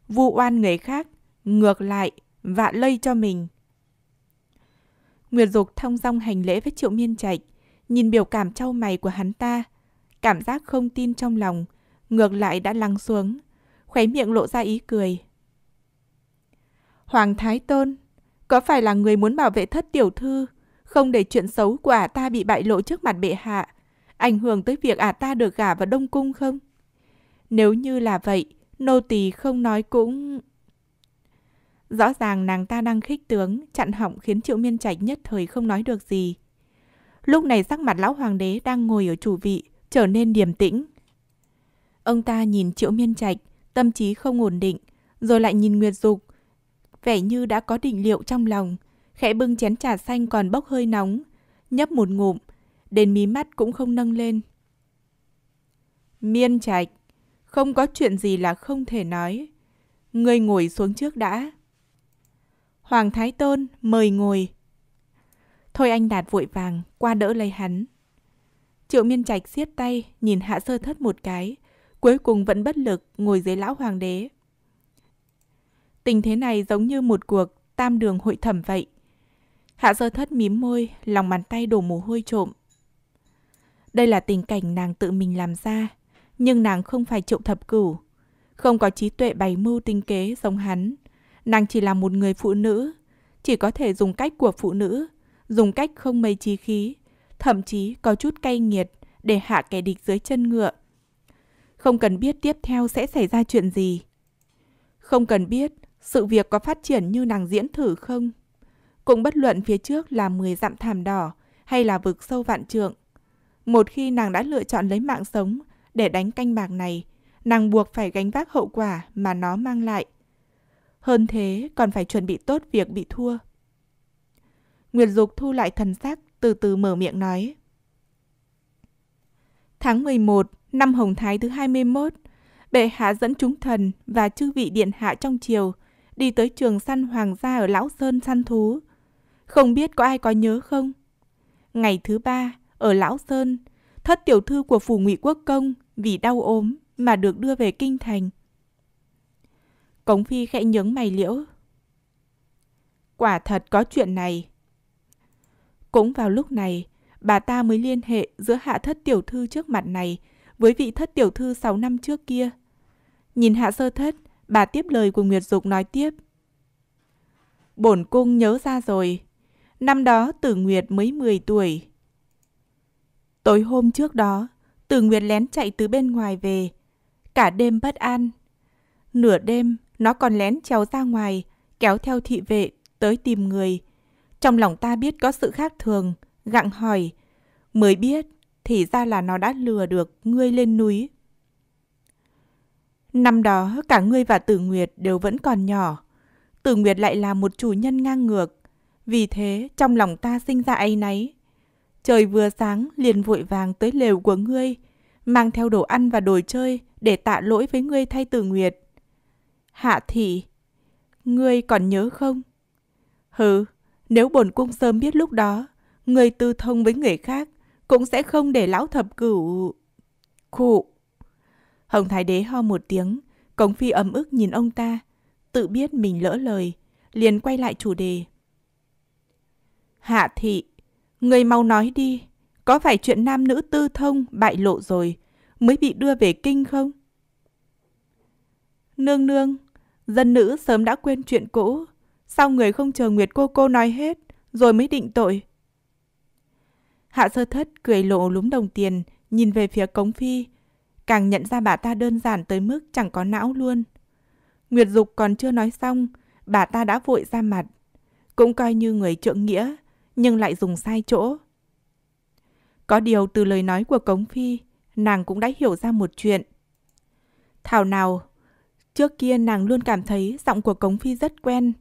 vu oan người khác, ngược lại, vạ lây cho mình. Nguyệt Dục thông dong hành lễ với Triệu Miên Trạch, nhìn biểu cảm trao mày của hắn ta, cảm giác không tin trong lòng, ngược lại đã lắng xuống, khóe miệng lộ ra ý cười. Hoàng Thái Tôn, có phải là người muốn bảo vệ thất tiểu thư, không để chuyện xấu của ả ta bị bại lộ trước mặt bệ hạ, ảnh hưởng tới việc ả ta được gả vào Đông Cung không? Nếu như là vậy, nô tỳ không nói cũng... Rõ ràng nàng ta đang khích tướng, chặn họng khiến triệu miên trạch nhất thời không nói được gì. Lúc này sắc mặt lão hoàng đế đang ngồi ở chủ vị, trở nên điềm tĩnh. Ông ta nhìn triệu miên trạch, tâm trí không ổn định, rồi lại nhìn Nguyệt Dục. Vẻ như đã có định liệu trong lòng, khẽ bưng chén trà xanh còn bốc hơi nóng, nhấp một ngụm, đền mí mắt cũng không nâng lên. Miên trạch, không có chuyện gì là không thể nói. Ngươi ngồi xuống trước đã. Hoàng Thái Tôn mời ngồi. Thôi anh Đạt vội vàng qua đỡ lấy hắn. Triệu Miên Trạch siết tay, nhìn Hạ Sơ Thất một cái, cuối cùng vẫn bất lực ngồi dưới lão hoàng đế. Tình thế này giống như một cuộc tam đường hội thẩm vậy. Hạ Sơ Thất mím môi, lòng bàn tay đổ mồ hôi trộm. Đây là tình cảnh nàng tự mình làm ra, nhưng nàng không phải triệu thập cửu, không có trí tuệ bày mưu tinh kế giống hắn. Nàng chỉ là một người phụ nữ, chỉ có thể dùng cách của phụ nữ, dùng cách không mây trí khí, thậm chí có chút cay nghiệt để hạ kẻ địch dưới chân ngựa. Không cần biết tiếp theo sẽ xảy ra chuyện gì. Không cần biết sự việc có phát triển như nàng diễn thử không. Cũng bất luận phía trước là 10 dặm thảm đỏ hay là vực sâu vạn trượng. Một khi nàng đã lựa chọn lấy mạng sống để đánh canh bạc này, nàng buộc phải gánh vác hậu quả mà nó mang lại. Hơn thế, còn phải chuẩn bị tốt việc bị thua. Nguyệt Dục thu lại thần sắc, từ từ mở miệng nói. Tháng 11, năm Hồng Thái thứ 21, bệ hạ dẫn chúng thần và chư vị điện hạ trong triều đi tới trường săn hoàng gia ở Lão Sơn săn thú. Không biết có ai có nhớ không? Ngày thứ ba, ở Lão Sơn, thất tiểu thư của phủ ngụy quốc công vì đau ốm mà được đưa về kinh thành. Cống Phi khẽ nhướng mày liễu. Quả thật có chuyện này. Cũng vào lúc này, bà ta mới liên hệ giữa hạ thất tiểu thư trước mặt này với vị thất tiểu thư 6 năm trước kia. Nhìn hạ sơ thất, bà tiếp lời của Nguyệt Dục nói tiếp. Bổn cung nhớ ra rồi, năm đó tử Nguyệt mới 10 tuổi. Tối hôm trước đó, từ Nguyệt lén chạy từ bên ngoài về. Cả đêm bất an. Nửa đêm, nó còn lén trèo ra ngoài, kéo theo thị vệ, tới tìm người. Trong lòng ta biết có sự khác thường, gặng hỏi. Mới biết, thì ra là nó đã lừa được ngươi lên núi. Năm đó, cả ngươi và Tử Nguyệt đều vẫn còn nhỏ. Tử Nguyệt lại là một chủ nhân ngang ngược. Vì thế, trong lòng ta sinh ra ấy náy. Trời vừa sáng liền vội vàng tới lều của ngươi, mang theo đồ ăn và đồ chơi để tạ lỗi với ngươi thay tử nguyệt. Hạ thị, ngươi còn nhớ không? Hừ, nếu bổn cung sớm biết lúc đó, ngươi tư thông với người khác cũng sẽ không để lão thập cửu... Khụ. Hồng Thái Đế ho một tiếng, Cống Phi ấm ức nhìn ông ta, tự biết mình lỡ lời, liền quay lại chủ đề. Hạ thị, Người mau nói đi, có phải chuyện nam nữ tư thông bại lộ rồi mới bị đưa về kinh không? Nương nương, dân nữ sớm đã quên chuyện cũ, sao người không chờ Nguyệt cô cô nói hết rồi mới định tội? Hạ sơ thất cười lộ lúm đồng tiền, nhìn về phía cống phi, càng nhận ra bà ta đơn giản tới mức chẳng có não luôn. Nguyệt Dục còn chưa nói xong, bà ta đã vội ra mặt. Cũng coi như người trượng nghĩa, nhưng lại dùng sai chỗ. Có điều từ lời nói của Cống Phi, nàng cũng đã hiểu ra một chuyện. Thảo nào, trước kia nàng luôn cảm thấy giọng của Cống Phi rất quen,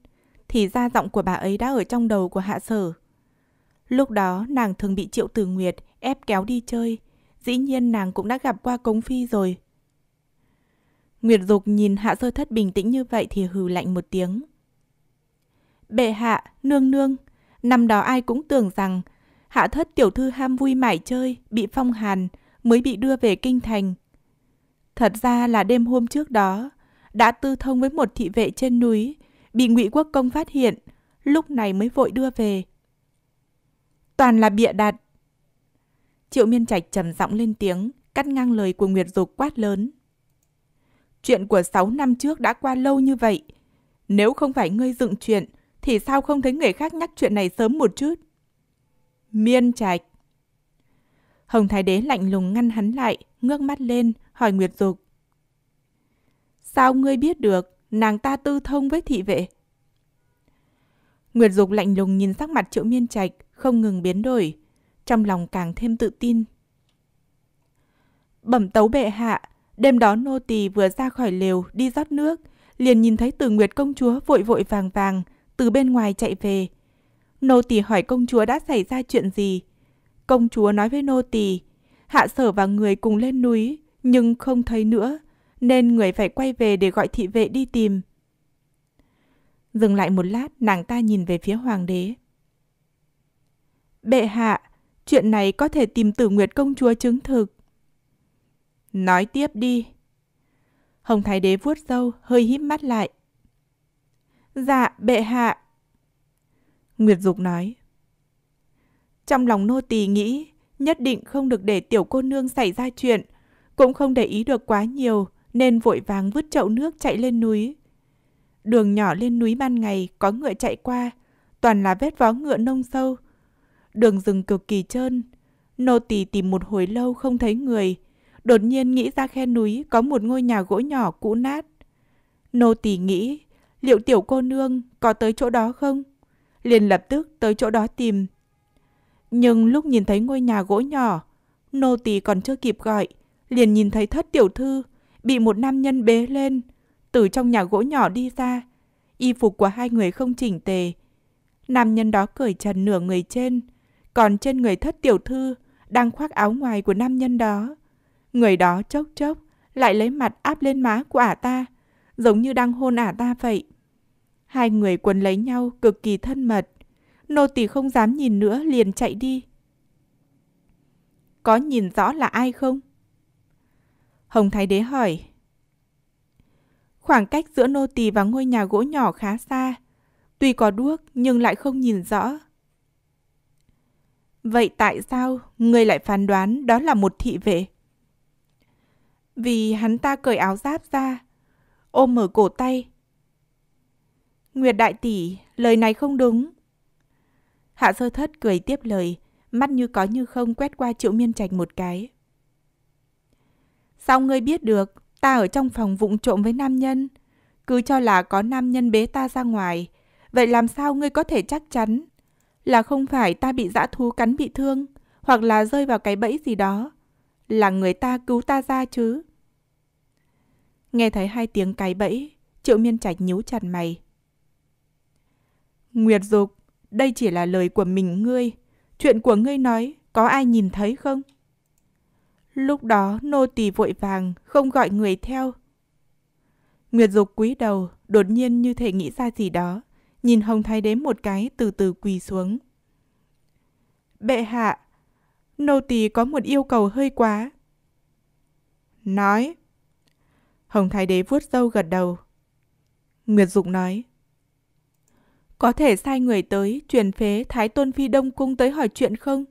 thì ra giọng của bà ấy đã ở trong đầu của hạ sở. Lúc đó nàng thường bị Triệu Tử Nguyệt ép kéo đi chơi, dĩ nhiên nàng cũng đã gặp qua Cống Phi rồi. Nguyệt Dục nhìn hạ sơ thất bình tĩnh như vậy thì hừ lạnh một tiếng. Bệ hạ, nương nương, Năm đó ai cũng tưởng rằng hạ thất tiểu thư ham vui mải chơi, bị phong hàn, mới bị đưa về kinh thành. Thật ra là đêm hôm trước đó, đã tư thông với một thị vệ trên núi, bị ngụy quốc công phát hiện, lúc này mới vội đưa về. Toàn là bịa đặt. Triệu Miên Trạch trầm giọng lên tiếng, cắt ngang lời của Nguyệt Dục quát lớn. Chuyện của 6 năm trước đã qua lâu như vậy. Nếu không phải ngươi dựng chuyện, thì sao không thấy người khác nhắc chuyện này sớm một chút? Miên Trạch Hồng Thái Đế lạnh lùng ngăn hắn lại, ngước mắt lên, hỏi Nguyệt Dục. Sao ngươi biết được nàng ta tư thông với thị vệ? Nguyệt Dục lạnh lùng nhìn sắc mặt triệu miên trạch, không ngừng biến đổi, trong lòng càng thêm tự tin. Bẩm tấu bệ hạ, đêm đó nô tỳ vừa ra khỏi lều đi rót nước, liền nhìn thấy từ Nguyệt công chúa vội vội vàng vàng, từ bên ngoài chạy về. Nô tỳ hỏi công chúa đã xảy ra chuyện gì. Công chúa nói với nô tỳ, hạ sở và người cùng lên núi, nhưng không thấy nữa, nên người phải quay về để gọi thị vệ đi tìm. Dừng lại một lát, nàng ta nhìn về phía hoàng đế. Bệ hạ, chuyện này có thể tìm tử nguyệt công chúa chứng thực. Nói tiếp đi. Hồng Thái Đế vuốt râu, hơi híp mắt lại. Dạ, bệ hạ. Nguyệt Dục nói. Trong lòng nô tỳ nghĩ, nhất định không được để tiểu cô nương xảy ra chuyện, cũng không để ý được quá nhiều, nên vội vàng vứt chậu nước chạy lên núi. Đường nhỏ lên núi ban ngày có ngựa chạy qua, toàn là vết vó ngựa nông sâu. Đường rừng cực kỳ trơn, nô tỳ tìm một hồi lâu không thấy người, đột nhiên nghĩ ra khe núi có một ngôi nhà gỗ nhỏ cũ nát. Nô tỳ nghĩ, liệu tiểu cô nương có tới chỗ đó không? Liền lập tức tới chỗ đó tìm. Nhưng lúc nhìn thấy ngôi nhà gỗ nhỏ, nô tỳ còn chưa kịp gọi, liền nhìn thấy thất tiểu thư bị một nam nhân bế lên, từ trong nhà gỗ nhỏ đi ra. Y phục của hai người không chỉnh tề. Nam nhân đó cởi trần nửa người trên, còn trên người thất tiểu thư đang khoác áo ngoài của nam nhân đó. Người đó chốc chốc lại lấy mặt áp lên má của ả ta giống như đang hôn ả ta vậy. Hai người quấn lấy nhau cực kỳ thân mật. Nô tỳ không dám nhìn nữa liền chạy đi. Có nhìn rõ là ai không? Hồng Thái Đế hỏi. Khoảng cách giữa nô tỳ và ngôi nhà gỗ nhỏ khá xa. Tuy có đuốc nhưng lại không nhìn rõ. Vậy tại sao người lại phán đoán đó là một thị vệ? Vì hắn ta cởi áo giáp ra, ôm mở cổ tay. Nguyệt đại tỷ, lời này không đúng. Hạ sơ thất cười tiếp lời, mắt như có như không quét qua triệu miên trạch một cái. Sao ngươi biết được, ta ở trong phòng vụng trộm với nam nhân. Cứ cho là có nam nhân bế ta ra ngoài. Vậy làm sao ngươi có thể chắc chắn là không phải ta bị dã thú cắn bị thương hoặc là rơi vào cái bẫy gì đó. Là người ta cứu ta ra chứ. Nghe thấy hai tiếng cái bẫy, Triệu Miên Trạch nhíu chặt mày. Nguyệt Dục, đây chỉ là lời của mình ngươi. Chuyện của ngươi nói, có ai nhìn thấy không? Lúc đó nô tỳ vội vàng, không gọi người theo. Nguyệt Dục cúi đầu, đột nhiên như thể nghĩ ra gì đó. Nhìn Hồng Thái Đế một cái từ từ quỳ xuống. Bệ hạ, nô tỳ có một yêu cầu hơi quá. Nói. Hồng Thái Đế vuốt râu gật đầu. Nguyệt Dục nói. Có thể sai người tới truyền phế Thái Tôn Phi Đông Cung tới hỏi chuyện không?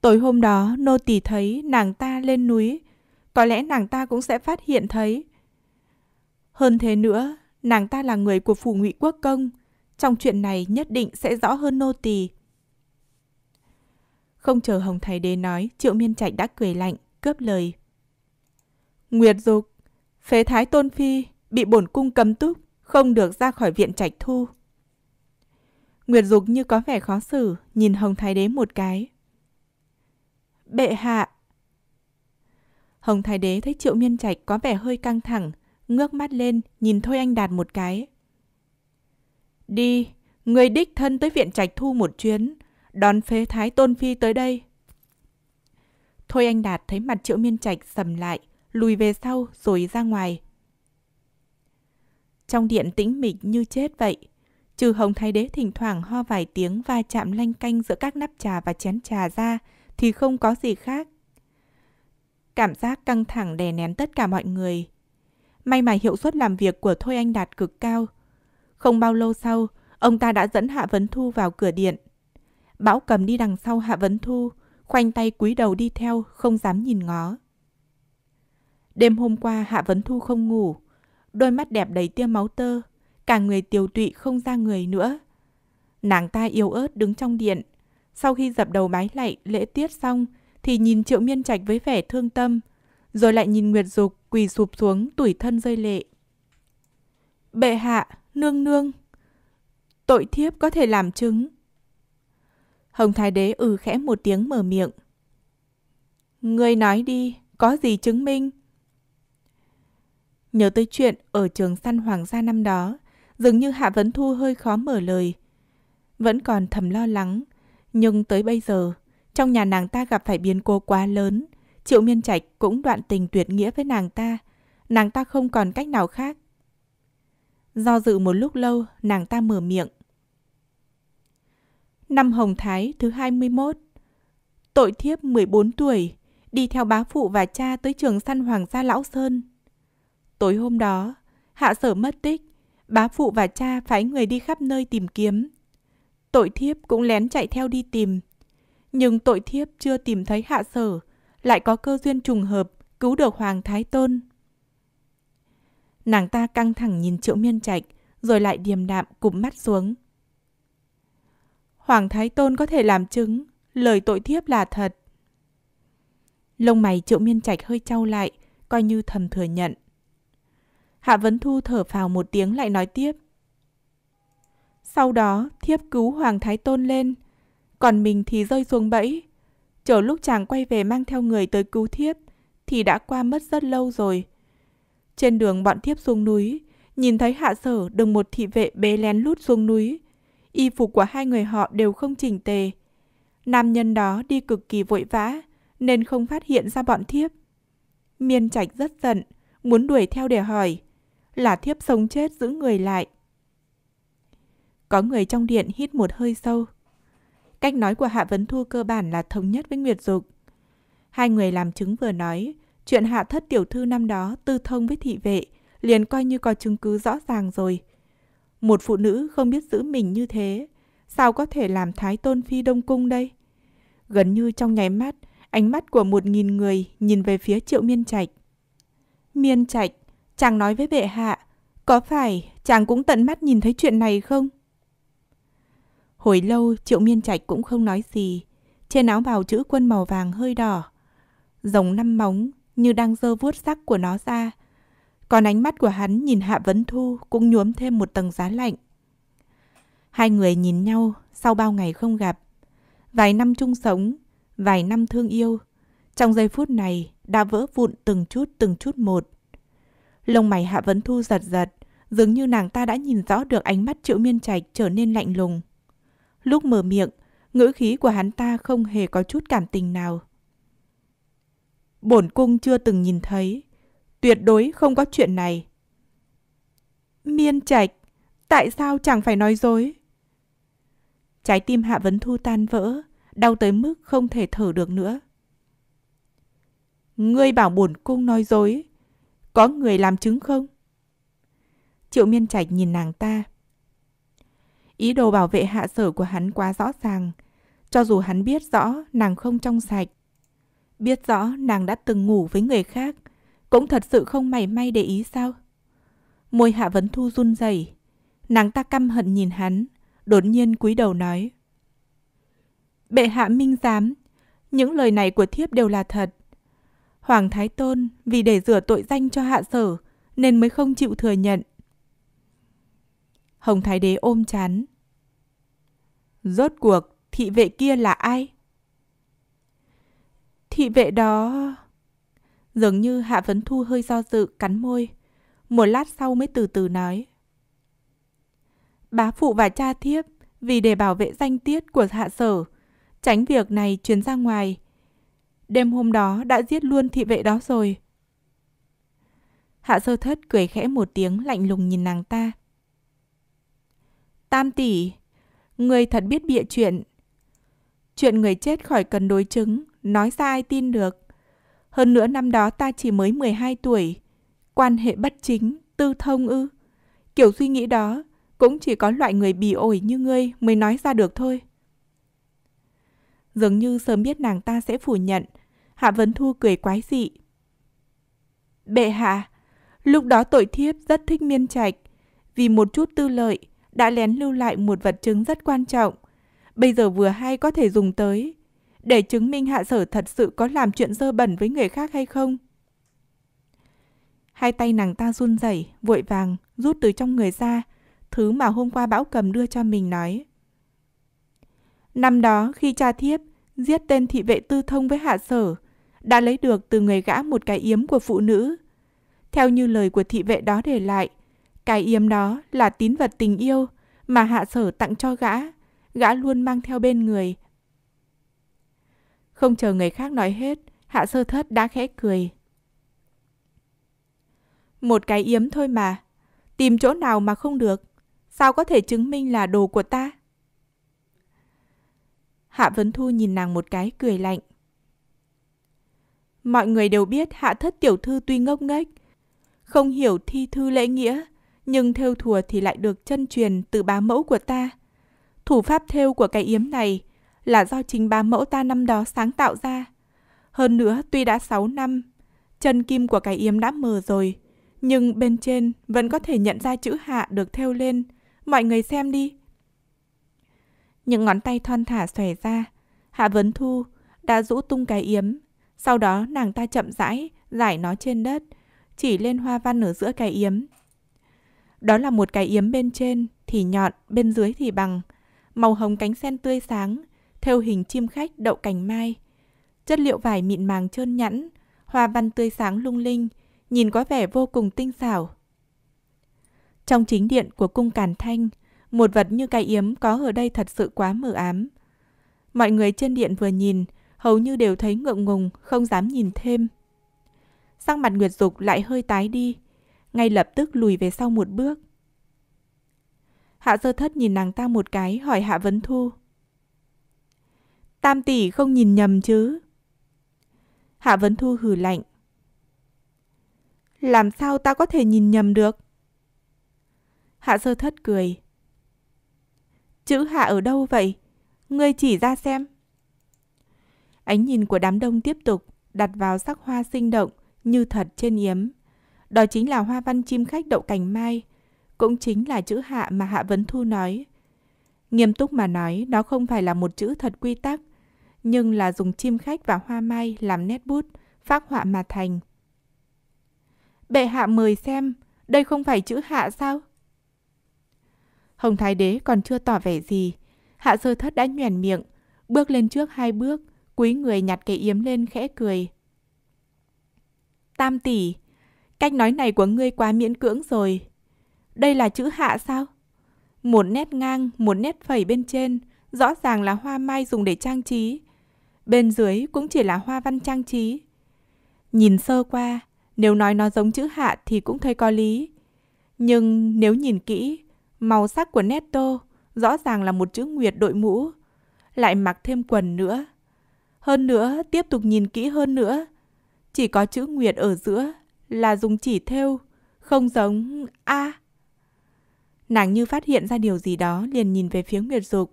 Tối hôm đó nô tỳ thấy nàng ta lên núi. Có lẽ nàng ta cũng sẽ phát hiện thấy. Hơn thế nữa, nàng ta là người của phủ ngụy quốc công. Trong chuyện này nhất định sẽ rõ hơn nô tỳ. Không chờ Hồng Thái Đế nói, Triệu Miên Trạch đã cười lạnh, cướp lời. Nguyệt Dục, phế thái tôn phi bị bổn cung cấm túc, không được ra khỏi viện trạch thu. Nguyệt Dục như có vẻ khó xử, nhìn Hồng Thái Đế một cái. Bệ hạ! Hồng Thái Đế thấy Triệu Miên Trạch có vẻ hơi căng thẳng, ngước mắt lên, nhìn Thôi Anh Đạt một cái. Đi, người đích thân tới viện trạch thu một chuyến, đón phế thái tôn phi tới đây. Thôi Anh Đạt thấy mặt Triệu Miên Trạch sầm lại, lùi về sau rồi ra ngoài. Trong điện tĩnh mịch như chết vậy, trừ Hồng Thái Đế thỉnh thoảng ho vài tiếng va chạm lanh canh giữa các nắp trà và chén trà ra thì không có gì khác. Cảm giác căng thẳng đè nén tất cả mọi người. May mà hiệu suất làm việc của Thôi Anh Đạt cực cao. Không bao lâu sau, ông ta đã dẫn Hạ Vấn Thu vào cửa điện. Bão cầm đi đằng sau Hạ Vấn Thu, khoanh tay cúi đầu đi theo, không dám nhìn ngó. Đêm hôm qua Hạ Vấn Thu không ngủ, đôi mắt đẹp đầy tia máu tơ, cả người tiều tụy không ra người nữa. Nàng ta yếu ớt đứng trong điện, sau khi dập đầu bái lạy lễ tiết xong thì nhìn Triệu Miên Trạch với vẻ thương tâm, rồi lại nhìn Nguyệt Dục quỳ sụp xuống tủi thân rơi lệ. Bệ hạ, nương nương, tội thiếp có thể làm chứng. Hồng Thái Đế ừ khẽ một tiếng mở miệng. người nói đi, có gì chứng minh? Nhớ tới chuyện ở trường săn hoàng gia năm đó, dường như Hạ Vấn Thu hơi khó mở lời. Vẫn còn thầm lo lắng, nhưng tới bây giờ, trong nhà nàng ta gặp phải biến cố quá lớn, Triệu Miên Trạch cũng đoạn tình tuyệt nghĩa với nàng ta, nàng ta không còn cách nào khác. Do dự một lúc lâu, nàng ta mở miệng. Năm Hồng Thái thứ 21 Tội thiếp 14 tuổi, đi theo bá phụ và cha tới trường săn hoàng gia Lão Sơn. Tối hôm đó, hạ sở mất tích, bá phụ và cha phái người đi khắp nơi tìm kiếm. Tội thiếp cũng lén chạy theo đi tìm. Nhưng tội thiếp chưa tìm thấy hạ sở, lại có cơ duyên trùng hợp cứu được Hoàng Thái Tôn. Nàng ta căng thẳng nhìn triệu miên trạch, rồi lại điềm đạm cụm mắt xuống. Hoàng Thái Tôn có thể làm chứng, lời tội thiếp là thật. Lông mày triệu miên trạch hơi trao lại, coi như thầm thừa nhận. Hạ Vấn Thu thở phào một tiếng lại nói tiếp. Sau đó, thiếp cứu Hoàng Thái Tôn lên, còn mình thì rơi xuống bẫy. Chờ lúc chàng quay về mang theo người tới cứu thiếp, thì đã qua mất rất lâu rồi. Trên đường bọn thiếp xuống núi, nhìn thấy hạ sở được một thị vệ bế lén lút xuống núi. Y phục của hai người họ đều không chỉnh tề. Nam nhân đó đi cực kỳ vội vã, nên không phát hiện ra bọn thiếp. Miên trạch rất giận, muốn đuổi theo để hỏi, là thiếp sống chết giữ người lại. Có người trong điện hít một hơi sâu. Cách nói của Hạ Vấn Thu cơ bản là thống nhất với Nguyệt Dục. Hai người làm chứng vừa nói, chuyện Hạ Thất Tiểu Thư năm đó tư thông với thị vệ, liền coi như có chứng cứ rõ ràng rồi. Một phụ nữ không biết giữ mình như thế, sao có thể làm Thái Tôn Phi Đông Cung đây? Gần như trong nháy mắt, ánh mắt của một nghìn người nhìn về phía Triệu Miên Trạch. Miên Trạch, Chàng nói với bệ hạ, có phải chàng cũng tận mắt nhìn thấy chuyện này không? Hồi lâu triệu miên trạch cũng không nói gì, trên áo bào chữ quân màu vàng hơi đỏ. Rồng năm móng như đang dơ vuốt sắc của nó ra. Còn ánh mắt của hắn nhìn Hạ Vấn Thu cũng nhuốm thêm một tầng giá lạnh. Hai người nhìn nhau sau bao ngày không gặp. Vài năm chung sống, vài năm thương yêu. Trong giây phút này đã vỡ vụn từng chút từng chút một. Lông mày Hạ Vấn Thu giật giật, dường như nàng ta đã nhìn rõ được ánh mắt Triệu Miên Trạch trở nên lạnh lùng. Lúc mở miệng, ngữ khí của hắn ta không hề có chút cảm tình nào. Bổn cung chưa từng nhìn thấy, tuyệt đối không có chuyện này. Miên Trạch, tại sao chẳng phải nói dối? Trái tim Hạ Vấn Thu tan vỡ, đau tới mức không thể thở được nữa. Ngươi bảo bổn cung nói dối, có người làm chứng không? Triệu Miên Trạch nhìn nàng ta. Ý đồ bảo vệ hạ sở của hắn quá rõ ràng. Cho dù hắn biết rõ nàng không trong sạch. Biết rõ nàng đã từng ngủ với người khác. Cũng thật sự không mảy may để ý sao? Môi hạ vấn thu run rẩy Nàng ta căm hận nhìn hắn. Đột nhiên cúi đầu nói. Bệ hạ minh giám. Những lời này của thiếp đều là thật. Hoàng Thái Tôn vì để rửa tội danh cho hạ sở nên mới không chịu thừa nhận. Hồng Thái Đế ôm chán. Rốt cuộc, thị vệ kia là ai? Thị vệ đó... Dường như Hạ Vấn Thu hơi do dự, cắn môi. Một lát sau mới từ từ nói. Bá phụ và cha thiếp vì để bảo vệ danh tiết của hạ sở, tránh việc này truyền ra ngoài đêm hôm đó đã giết luôn thị vệ đó rồi. Hạ sơ thất cười khẽ một tiếng lạnh lùng nhìn nàng ta. Tam tỷ, người thật biết bịa chuyện. Chuyện người chết khỏi cần đối chứng, nói ra ai tin được. Hơn nữa năm đó ta chỉ mới 12 tuổi. Quan hệ bất chính, tư thông ư. Kiểu suy nghĩ đó cũng chỉ có loại người bỉ ổi như ngươi mới nói ra được thôi. Dường như sớm biết nàng ta sẽ phủ nhận, Hạ Vấn Thu cười quái dị. Bệ hạ, lúc đó tội thiếp rất thích miên trạch. Vì một chút tư lợi, đã lén lưu lại một vật chứng rất quan trọng. Bây giờ vừa hay có thể dùng tới, để chứng minh hạ sở thật sự có làm chuyện dơ bẩn với người khác hay không. Hai tay nàng ta run rẩy, vội vàng, rút từ trong người ra, thứ mà hôm qua bão cầm đưa cho mình nói. Năm đó, khi cha thiếp, giết tên thị vệ tư thông với hạ sở, đã lấy được từ người gã một cái yếm của phụ nữ. Theo như lời của thị vệ đó để lại, cái yếm đó là tín vật tình yêu mà hạ sở tặng cho gã, gã luôn mang theo bên người. Không chờ người khác nói hết, hạ sơ thất đã khẽ cười. Một cái yếm thôi mà, tìm chỗ nào mà không được, sao có thể chứng minh là đồ của ta? Hạ Vấn Thu nhìn nàng một cái cười lạnh. Mọi người đều biết hạ thất tiểu thư tuy ngốc nghếch, không hiểu thi thư lễ nghĩa, nhưng theo thùa thì lại được chân truyền từ bá mẫu của ta. Thủ pháp theo của cái yếm này là do chính bá mẫu ta năm đó sáng tạo ra. Hơn nữa tuy đã 6 năm, chân kim của cái yếm đã mờ rồi, nhưng bên trên vẫn có thể nhận ra chữ hạ được theo lên. Mọi người xem đi. Những ngón tay thon thả xòe ra, Hạ Vấn Thu đã rũ tung cái yếm, sau đó nàng ta chậm rãi, giải nó trên đất, chỉ lên hoa văn ở giữa cái yếm. Đó là một cái yếm bên trên thì nhọn, bên dưới thì bằng, màu hồng cánh sen tươi sáng, theo hình chim khách đậu cành mai. Chất liệu vải mịn màng trơn nhẵn, hoa văn tươi sáng lung linh, nhìn có vẻ vô cùng tinh xảo. Trong chính điện của cung Càn Thanh, một vật như cái yếm có ở đây thật sự quá mờ ám. Mọi người trên điện vừa nhìn, hầu như đều thấy ngượng ngùng, không dám nhìn thêm. Sắc mặt Nguyệt Dục lại hơi tái đi, ngay lập tức lùi về sau một bước. Hạ sơ thất nhìn nàng ta một cái hỏi Hạ Vấn Thu. Tam tỷ không nhìn nhầm chứ? Hạ Vấn Thu hừ lạnh. Làm sao ta có thể nhìn nhầm được? Hạ sơ thất cười. Chữ hạ ở đâu vậy? Ngươi chỉ ra xem. Ánh nhìn của đám đông tiếp tục đặt vào sắc hoa sinh động như thật trên yếm. Đó chính là hoa văn chim khách đậu cành mai, cũng chính là chữ hạ mà Hạ Vấn Thu nói. Nghiêm túc mà nói, đó không phải là một chữ thật quy tắc, nhưng là dùng chim khách và hoa mai làm nét bút, phác họa mà thành. Bệ hạ mời xem, đây không phải chữ hạ sao? Hồng Thái Đế còn chưa tỏ vẻ gì. Hạ sơ thất đã nhoèn miệng, bước lên trước hai bước, Quý người nhặt cây yếm lên khẽ cười. Tam tỷ, cách nói này của ngươi quá miễn cưỡng rồi. Đây là chữ hạ sao? Một nét ngang, một nét phẩy bên trên, rõ ràng là hoa mai dùng để trang trí. Bên dưới cũng chỉ là hoa văn trang trí. Nhìn sơ qua, nếu nói nó giống chữ hạ thì cũng thấy có lý. Nhưng nếu nhìn kỹ, màu sắc của nét tô rõ ràng là một chữ nguyệt đội mũ. Lại mặc thêm quần nữa, hơn nữa, tiếp tục nhìn kỹ hơn nữa. Chỉ có chữ Nguyệt ở giữa là dùng chỉ theo không giống A. Nàng như phát hiện ra điều gì đó liền nhìn về phía Nguyệt Dục.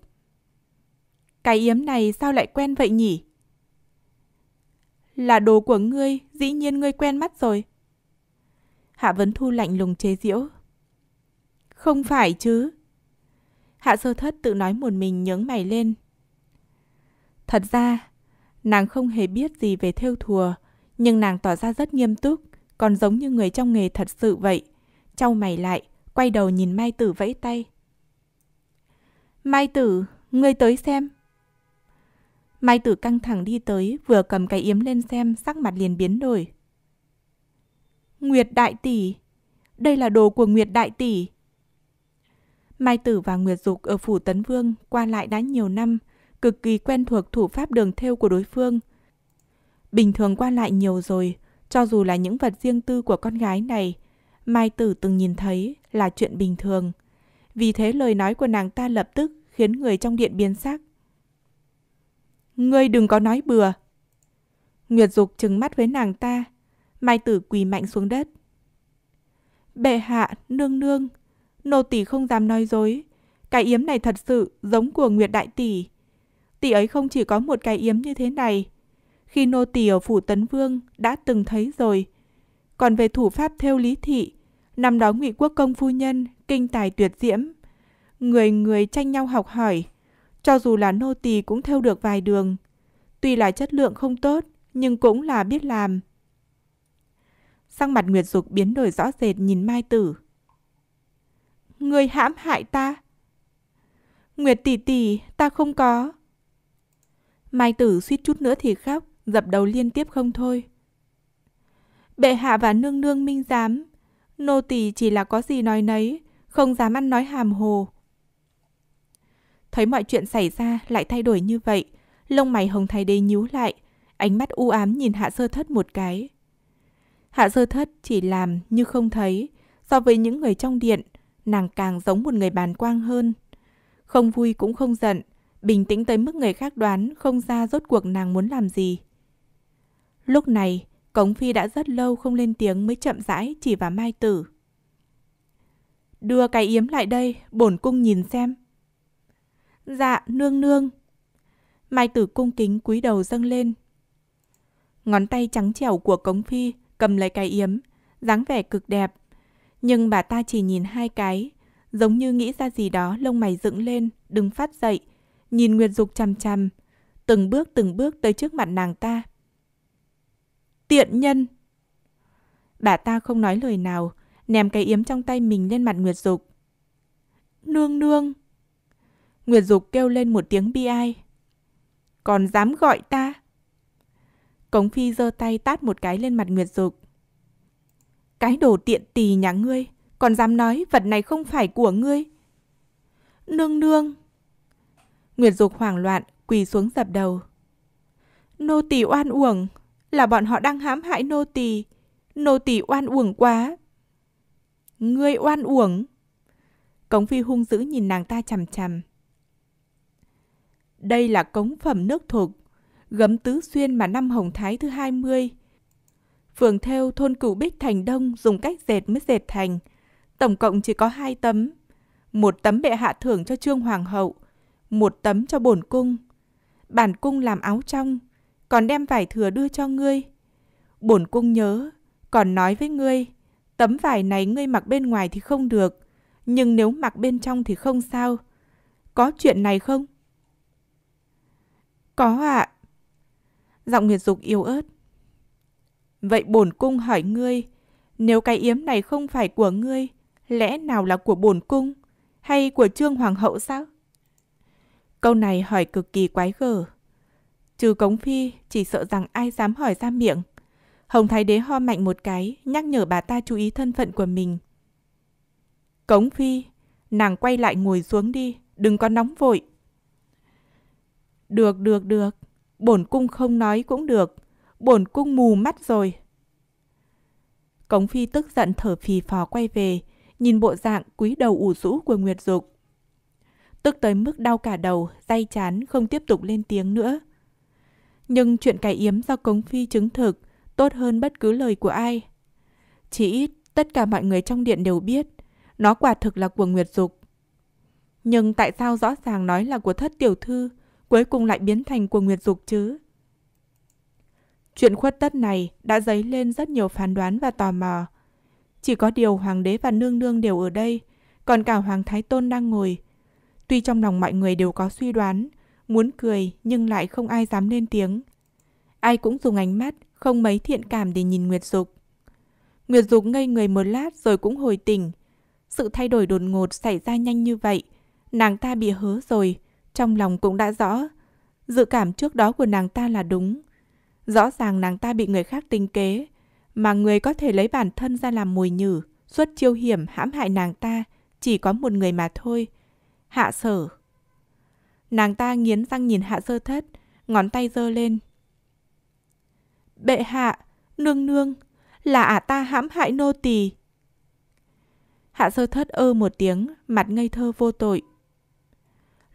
Cái yếm này sao lại quen vậy nhỉ? Là đồ của ngươi, dĩ nhiên ngươi quen mắt rồi. Hạ Vấn Thu lạnh lùng chế giễu. Không phải chứ. Hạ Sơ Thất tự nói một mình nhướng mày lên. Thật ra, Nàng không hề biết gì về theo thùa, nhưng nàng tỏ ra rất nghiêm túc, còn giống như người trong nghề thật sự vậy. Trao mày lại, quay đầu nhìn Mai Tử vẫy tay. Mai Tử, ngươi tới xem. Mai Tử căng thẳng đi tới, vừa cầm cái yếm lên xem, sắc mặt liền biến đổi. Nguyệt Đại Tỷ, đây là đồ của Nguyệt Đại Tỷ. Mai Tử và Nguyệt Dục ở Phủ Tấn Vương qua lại đã nhiều năm, cực kỳ quen thuộc thủ pháp đường thêu của đối phương. Bình thường qua lại nhiều rồi, cho dù là những vật riêng tư của con gái này, Mai Tử từng nhìn thấy là chuyện bình thường. Vì thế lời nói của nàng ta lập tức khiến người trong điện biến sắc. Ngươi đừng có nói bừa. Nguyệt Dục trừng mắt với nàng ta, Mai Tử quỳ mạnh xuống đất. Bệ hạ, nương nương, nô tỳ không dám nói dối, cái yếm này thật sự giống của Nguyệt đại tỷ, tỷ ấy không chỉ có một cái yếm như thế này. Khi nô tỳ ở phủ Tấn Vương đã từng thấy rồi. Còn về thủ pháp theo lý thị, năm đó ngụy quốc công phu nhân, kinh tài tuyệt diễm. Người người tranh nhau học hỏi, cho dù là nô tỳ cũng theo được vài đường. Tuy là chất lượng không tốt, nhưng cũng là biết làm. Sang mặt Nguyệt Dục biến đổi rõ rệt nhìn Mai Tử. Người hãm hại ta. Nguyệt tỷ tỷ, ta không có. Mai tử suýt chút nữa thì khóc, dập đầu liên tiếp không thôi. Bệ hạ và nương nương minh giám, nô tỳ chỉ là có gì nói nấy, không dám ăn nói hàm hồ. Thấy mọi chuyện xảy ra lại thay đổi như vậy, lông mày hồng thái đế nhíu lại, ánh mắt u ám nhìn hạ sơ thất một cái. Hạ sơ thất chỉ làm như không thấy, so với những người trong điện, nàng càng giống một người bàn quang hơn. Không vui cũng không giận, bình tĩnh tới mức người khác đoán không ra rốt cuộc nàng muốn làm gì. Lúc này, Cống Phi đã rất lâu không lên tiếng mới chậm rãi chỉ vào Mai Tử. Đưa cái yếm lại đây, bổn cung nhìn xem. Dạ, nương nương. Mai Tử cung kính cúi đầu dâng lên. Ngón tay trắng trẻo của Cống Phi cầm lấy cái yếm, dáng vẻ cực đẹp. Nhưng bà ta chỉ nhìn hai cái, giống như nghĩ ra gì đó lông mày dựng lên, đứng phát dậy nhìn Nguyệt Dục chằm chằm, từng bước từng bước tới trước mặt nàng ta. Tiện nhân! Bà ta không nói lời nào, ném cái yếm trong tay mình lên mặt Nguyệt Dục. Nương nương! Nguyệt Dục kêu lên một tiếng bi ai. Còn dám gọi ta? Cống Phi giơ tay tát một cái lên mặt Nguyệt Dục. Cái đồ tiện tì nhà ngươi, còn dám nói vật này không phải của ngươi. Nương nương! Nguyệt Dục hoảng loạn, quỳ xuống dập đầu. Nô tỳ oan uổng, là bọn họ đang hãm hại nô tỳ. Nô tỳ oan uổng quá. Ngươi oan uổng. Cống phi hung dữ nhìn nàng ta chằm chằm. Đây là cống phẩm nước thuộc, gấm tứ xuyên mà năm Hồng Thái thứ 20. Phường theo thôn Cửu Bích Thành Đông dùng cách dệt mới dệt thành. Tổng cộng chỉ có hai tấm. Một tấm bệ hạ thưởng cho Trương Hoàng hậu, một tấm cho bổn cung. Bản cung làm áo trong, còn đem vải thừa đưa cho ngươi. Bổn cung nhớ, còn nói với ngươi, tấm vải này ngươi mặc bên ngoài thì không được, nhưng nếu mặc bên trong thì không sao. Có chuyện này không? Có ạ. À. Giọng Nguyệt Dục yếu ớt. Vậy bổn cung hỏi ngươi, nếu cái yếm này không phải của ngươi, lẽ nào là của bổn cung hay của Trương Hoàng hậu sao? Câu này hỏi cực kỳ quái gở. Trừ Cống Phi chỉ sợ rằng ai dám hỏi ra miệng. Hồng Thái Đế ho mạnh một cái, nhắc nhở bà ta chú ý thân phận của mình. Cống Phi, nàng quay lại ngồi xuống đi, đừng có nóng vội. Được, được, được. Bổn cung không nói cũng được. Bổn cung mù mắt rồi. Cống Phi tức giận thở phì phò quay về, nhìn bộ dạng cúi đầu ủ rũ của Nguyệt Dục tức tới mức đau cả đầu, tay chán không tiếp tục lên tiếng nữa. Nhưng chuyện cải yếm do Cống Phi chứng thực tốt hơn bất cứ lời của ai. Chỉ ít tất cả mọi người trong điện đều biết nó quả thực là của Nguyệt Dục. Nhưng tại sao rõ ràng nói là của thất tiểu thư cuối cùng lại biến thành của Nguyệt Dục chứ? Chuyện khuất tất này đã dấy lên rất nhiều phán đoán và tò mò. Chỉ có điều hoàng đế và nương nương đều ở đây, còn cả hoàng thái tôn đang ngồi, Tuy trong lòng mọi người đều có suy đoán, muốn cười nhưng lại không ai dám lên tiếng. Ai cũng dùng ánh mắt không mấy thiện cảm để nhìn Nguyệt Dục. Nguyệt Dục ngây người một lát rồi cũng hồi tỉnh. Sự thay đổi đột ngột xảy ra nhanh như vậy, nàng ta bị hứa rồi, trong lòng cũng đã rõ. Dự cảm trước đó của nàng ta là đúng. Rõ ràng nàng ta bị người khác tính kế, mà người có thể lấy bản thân ra làm mồi nhử, xuất chiêu hiểm hãm hại nàng ta chỉ có một người mà thôi. Hạ sở. Nàng ta nghiến răng nhìn hạ sơ thất, ngón tay giơ lên. Bệ hạ, nương nương, là ả à ta hãm hại nô tỳ. Hạ sơ thất ơ một tiếng, mặt ngây thơ vô tội.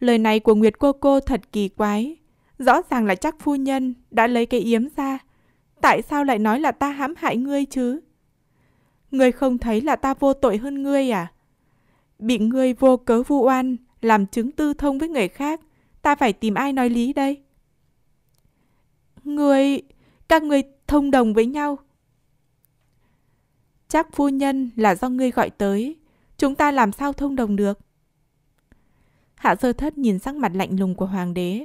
Lời này của Nguyệt cô cô thật kỳ quái. Rõ ràng là chắc phu nhân đã lấy cái yếm ra. Tại sao lại nói là ta hãm hại ngươi chứ? Ngươi không thấy là ta vô tội hơn ngươi à? bị ngươi vô cớ vu oan, làm chứng tư thông với người khác, ta phải tìm ai nói lý đây? người các người thông đồng với nhau. Chắc phu nhân là do ngươi gọi tới, chúng ta làm sao thông đồng được? Hạ sơ thất nhìn sắc mặt lạnh lùng của hoàng đế,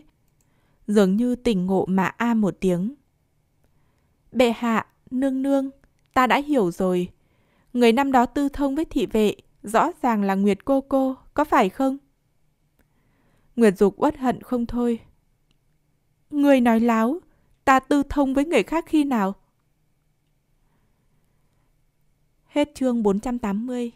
dường như tỉnh ngộ mà a một tiếng. Bệ hạ, nương nương, ta đã hiểu rồi. Người năm đó tư thông với thị vệ, Rõ ràng là Nguyệt cô cô, có phải không? Nguyệt Dục uất hận không thôi. Người nói láo, ta tư thông với người khác khi nào? Hết chương 480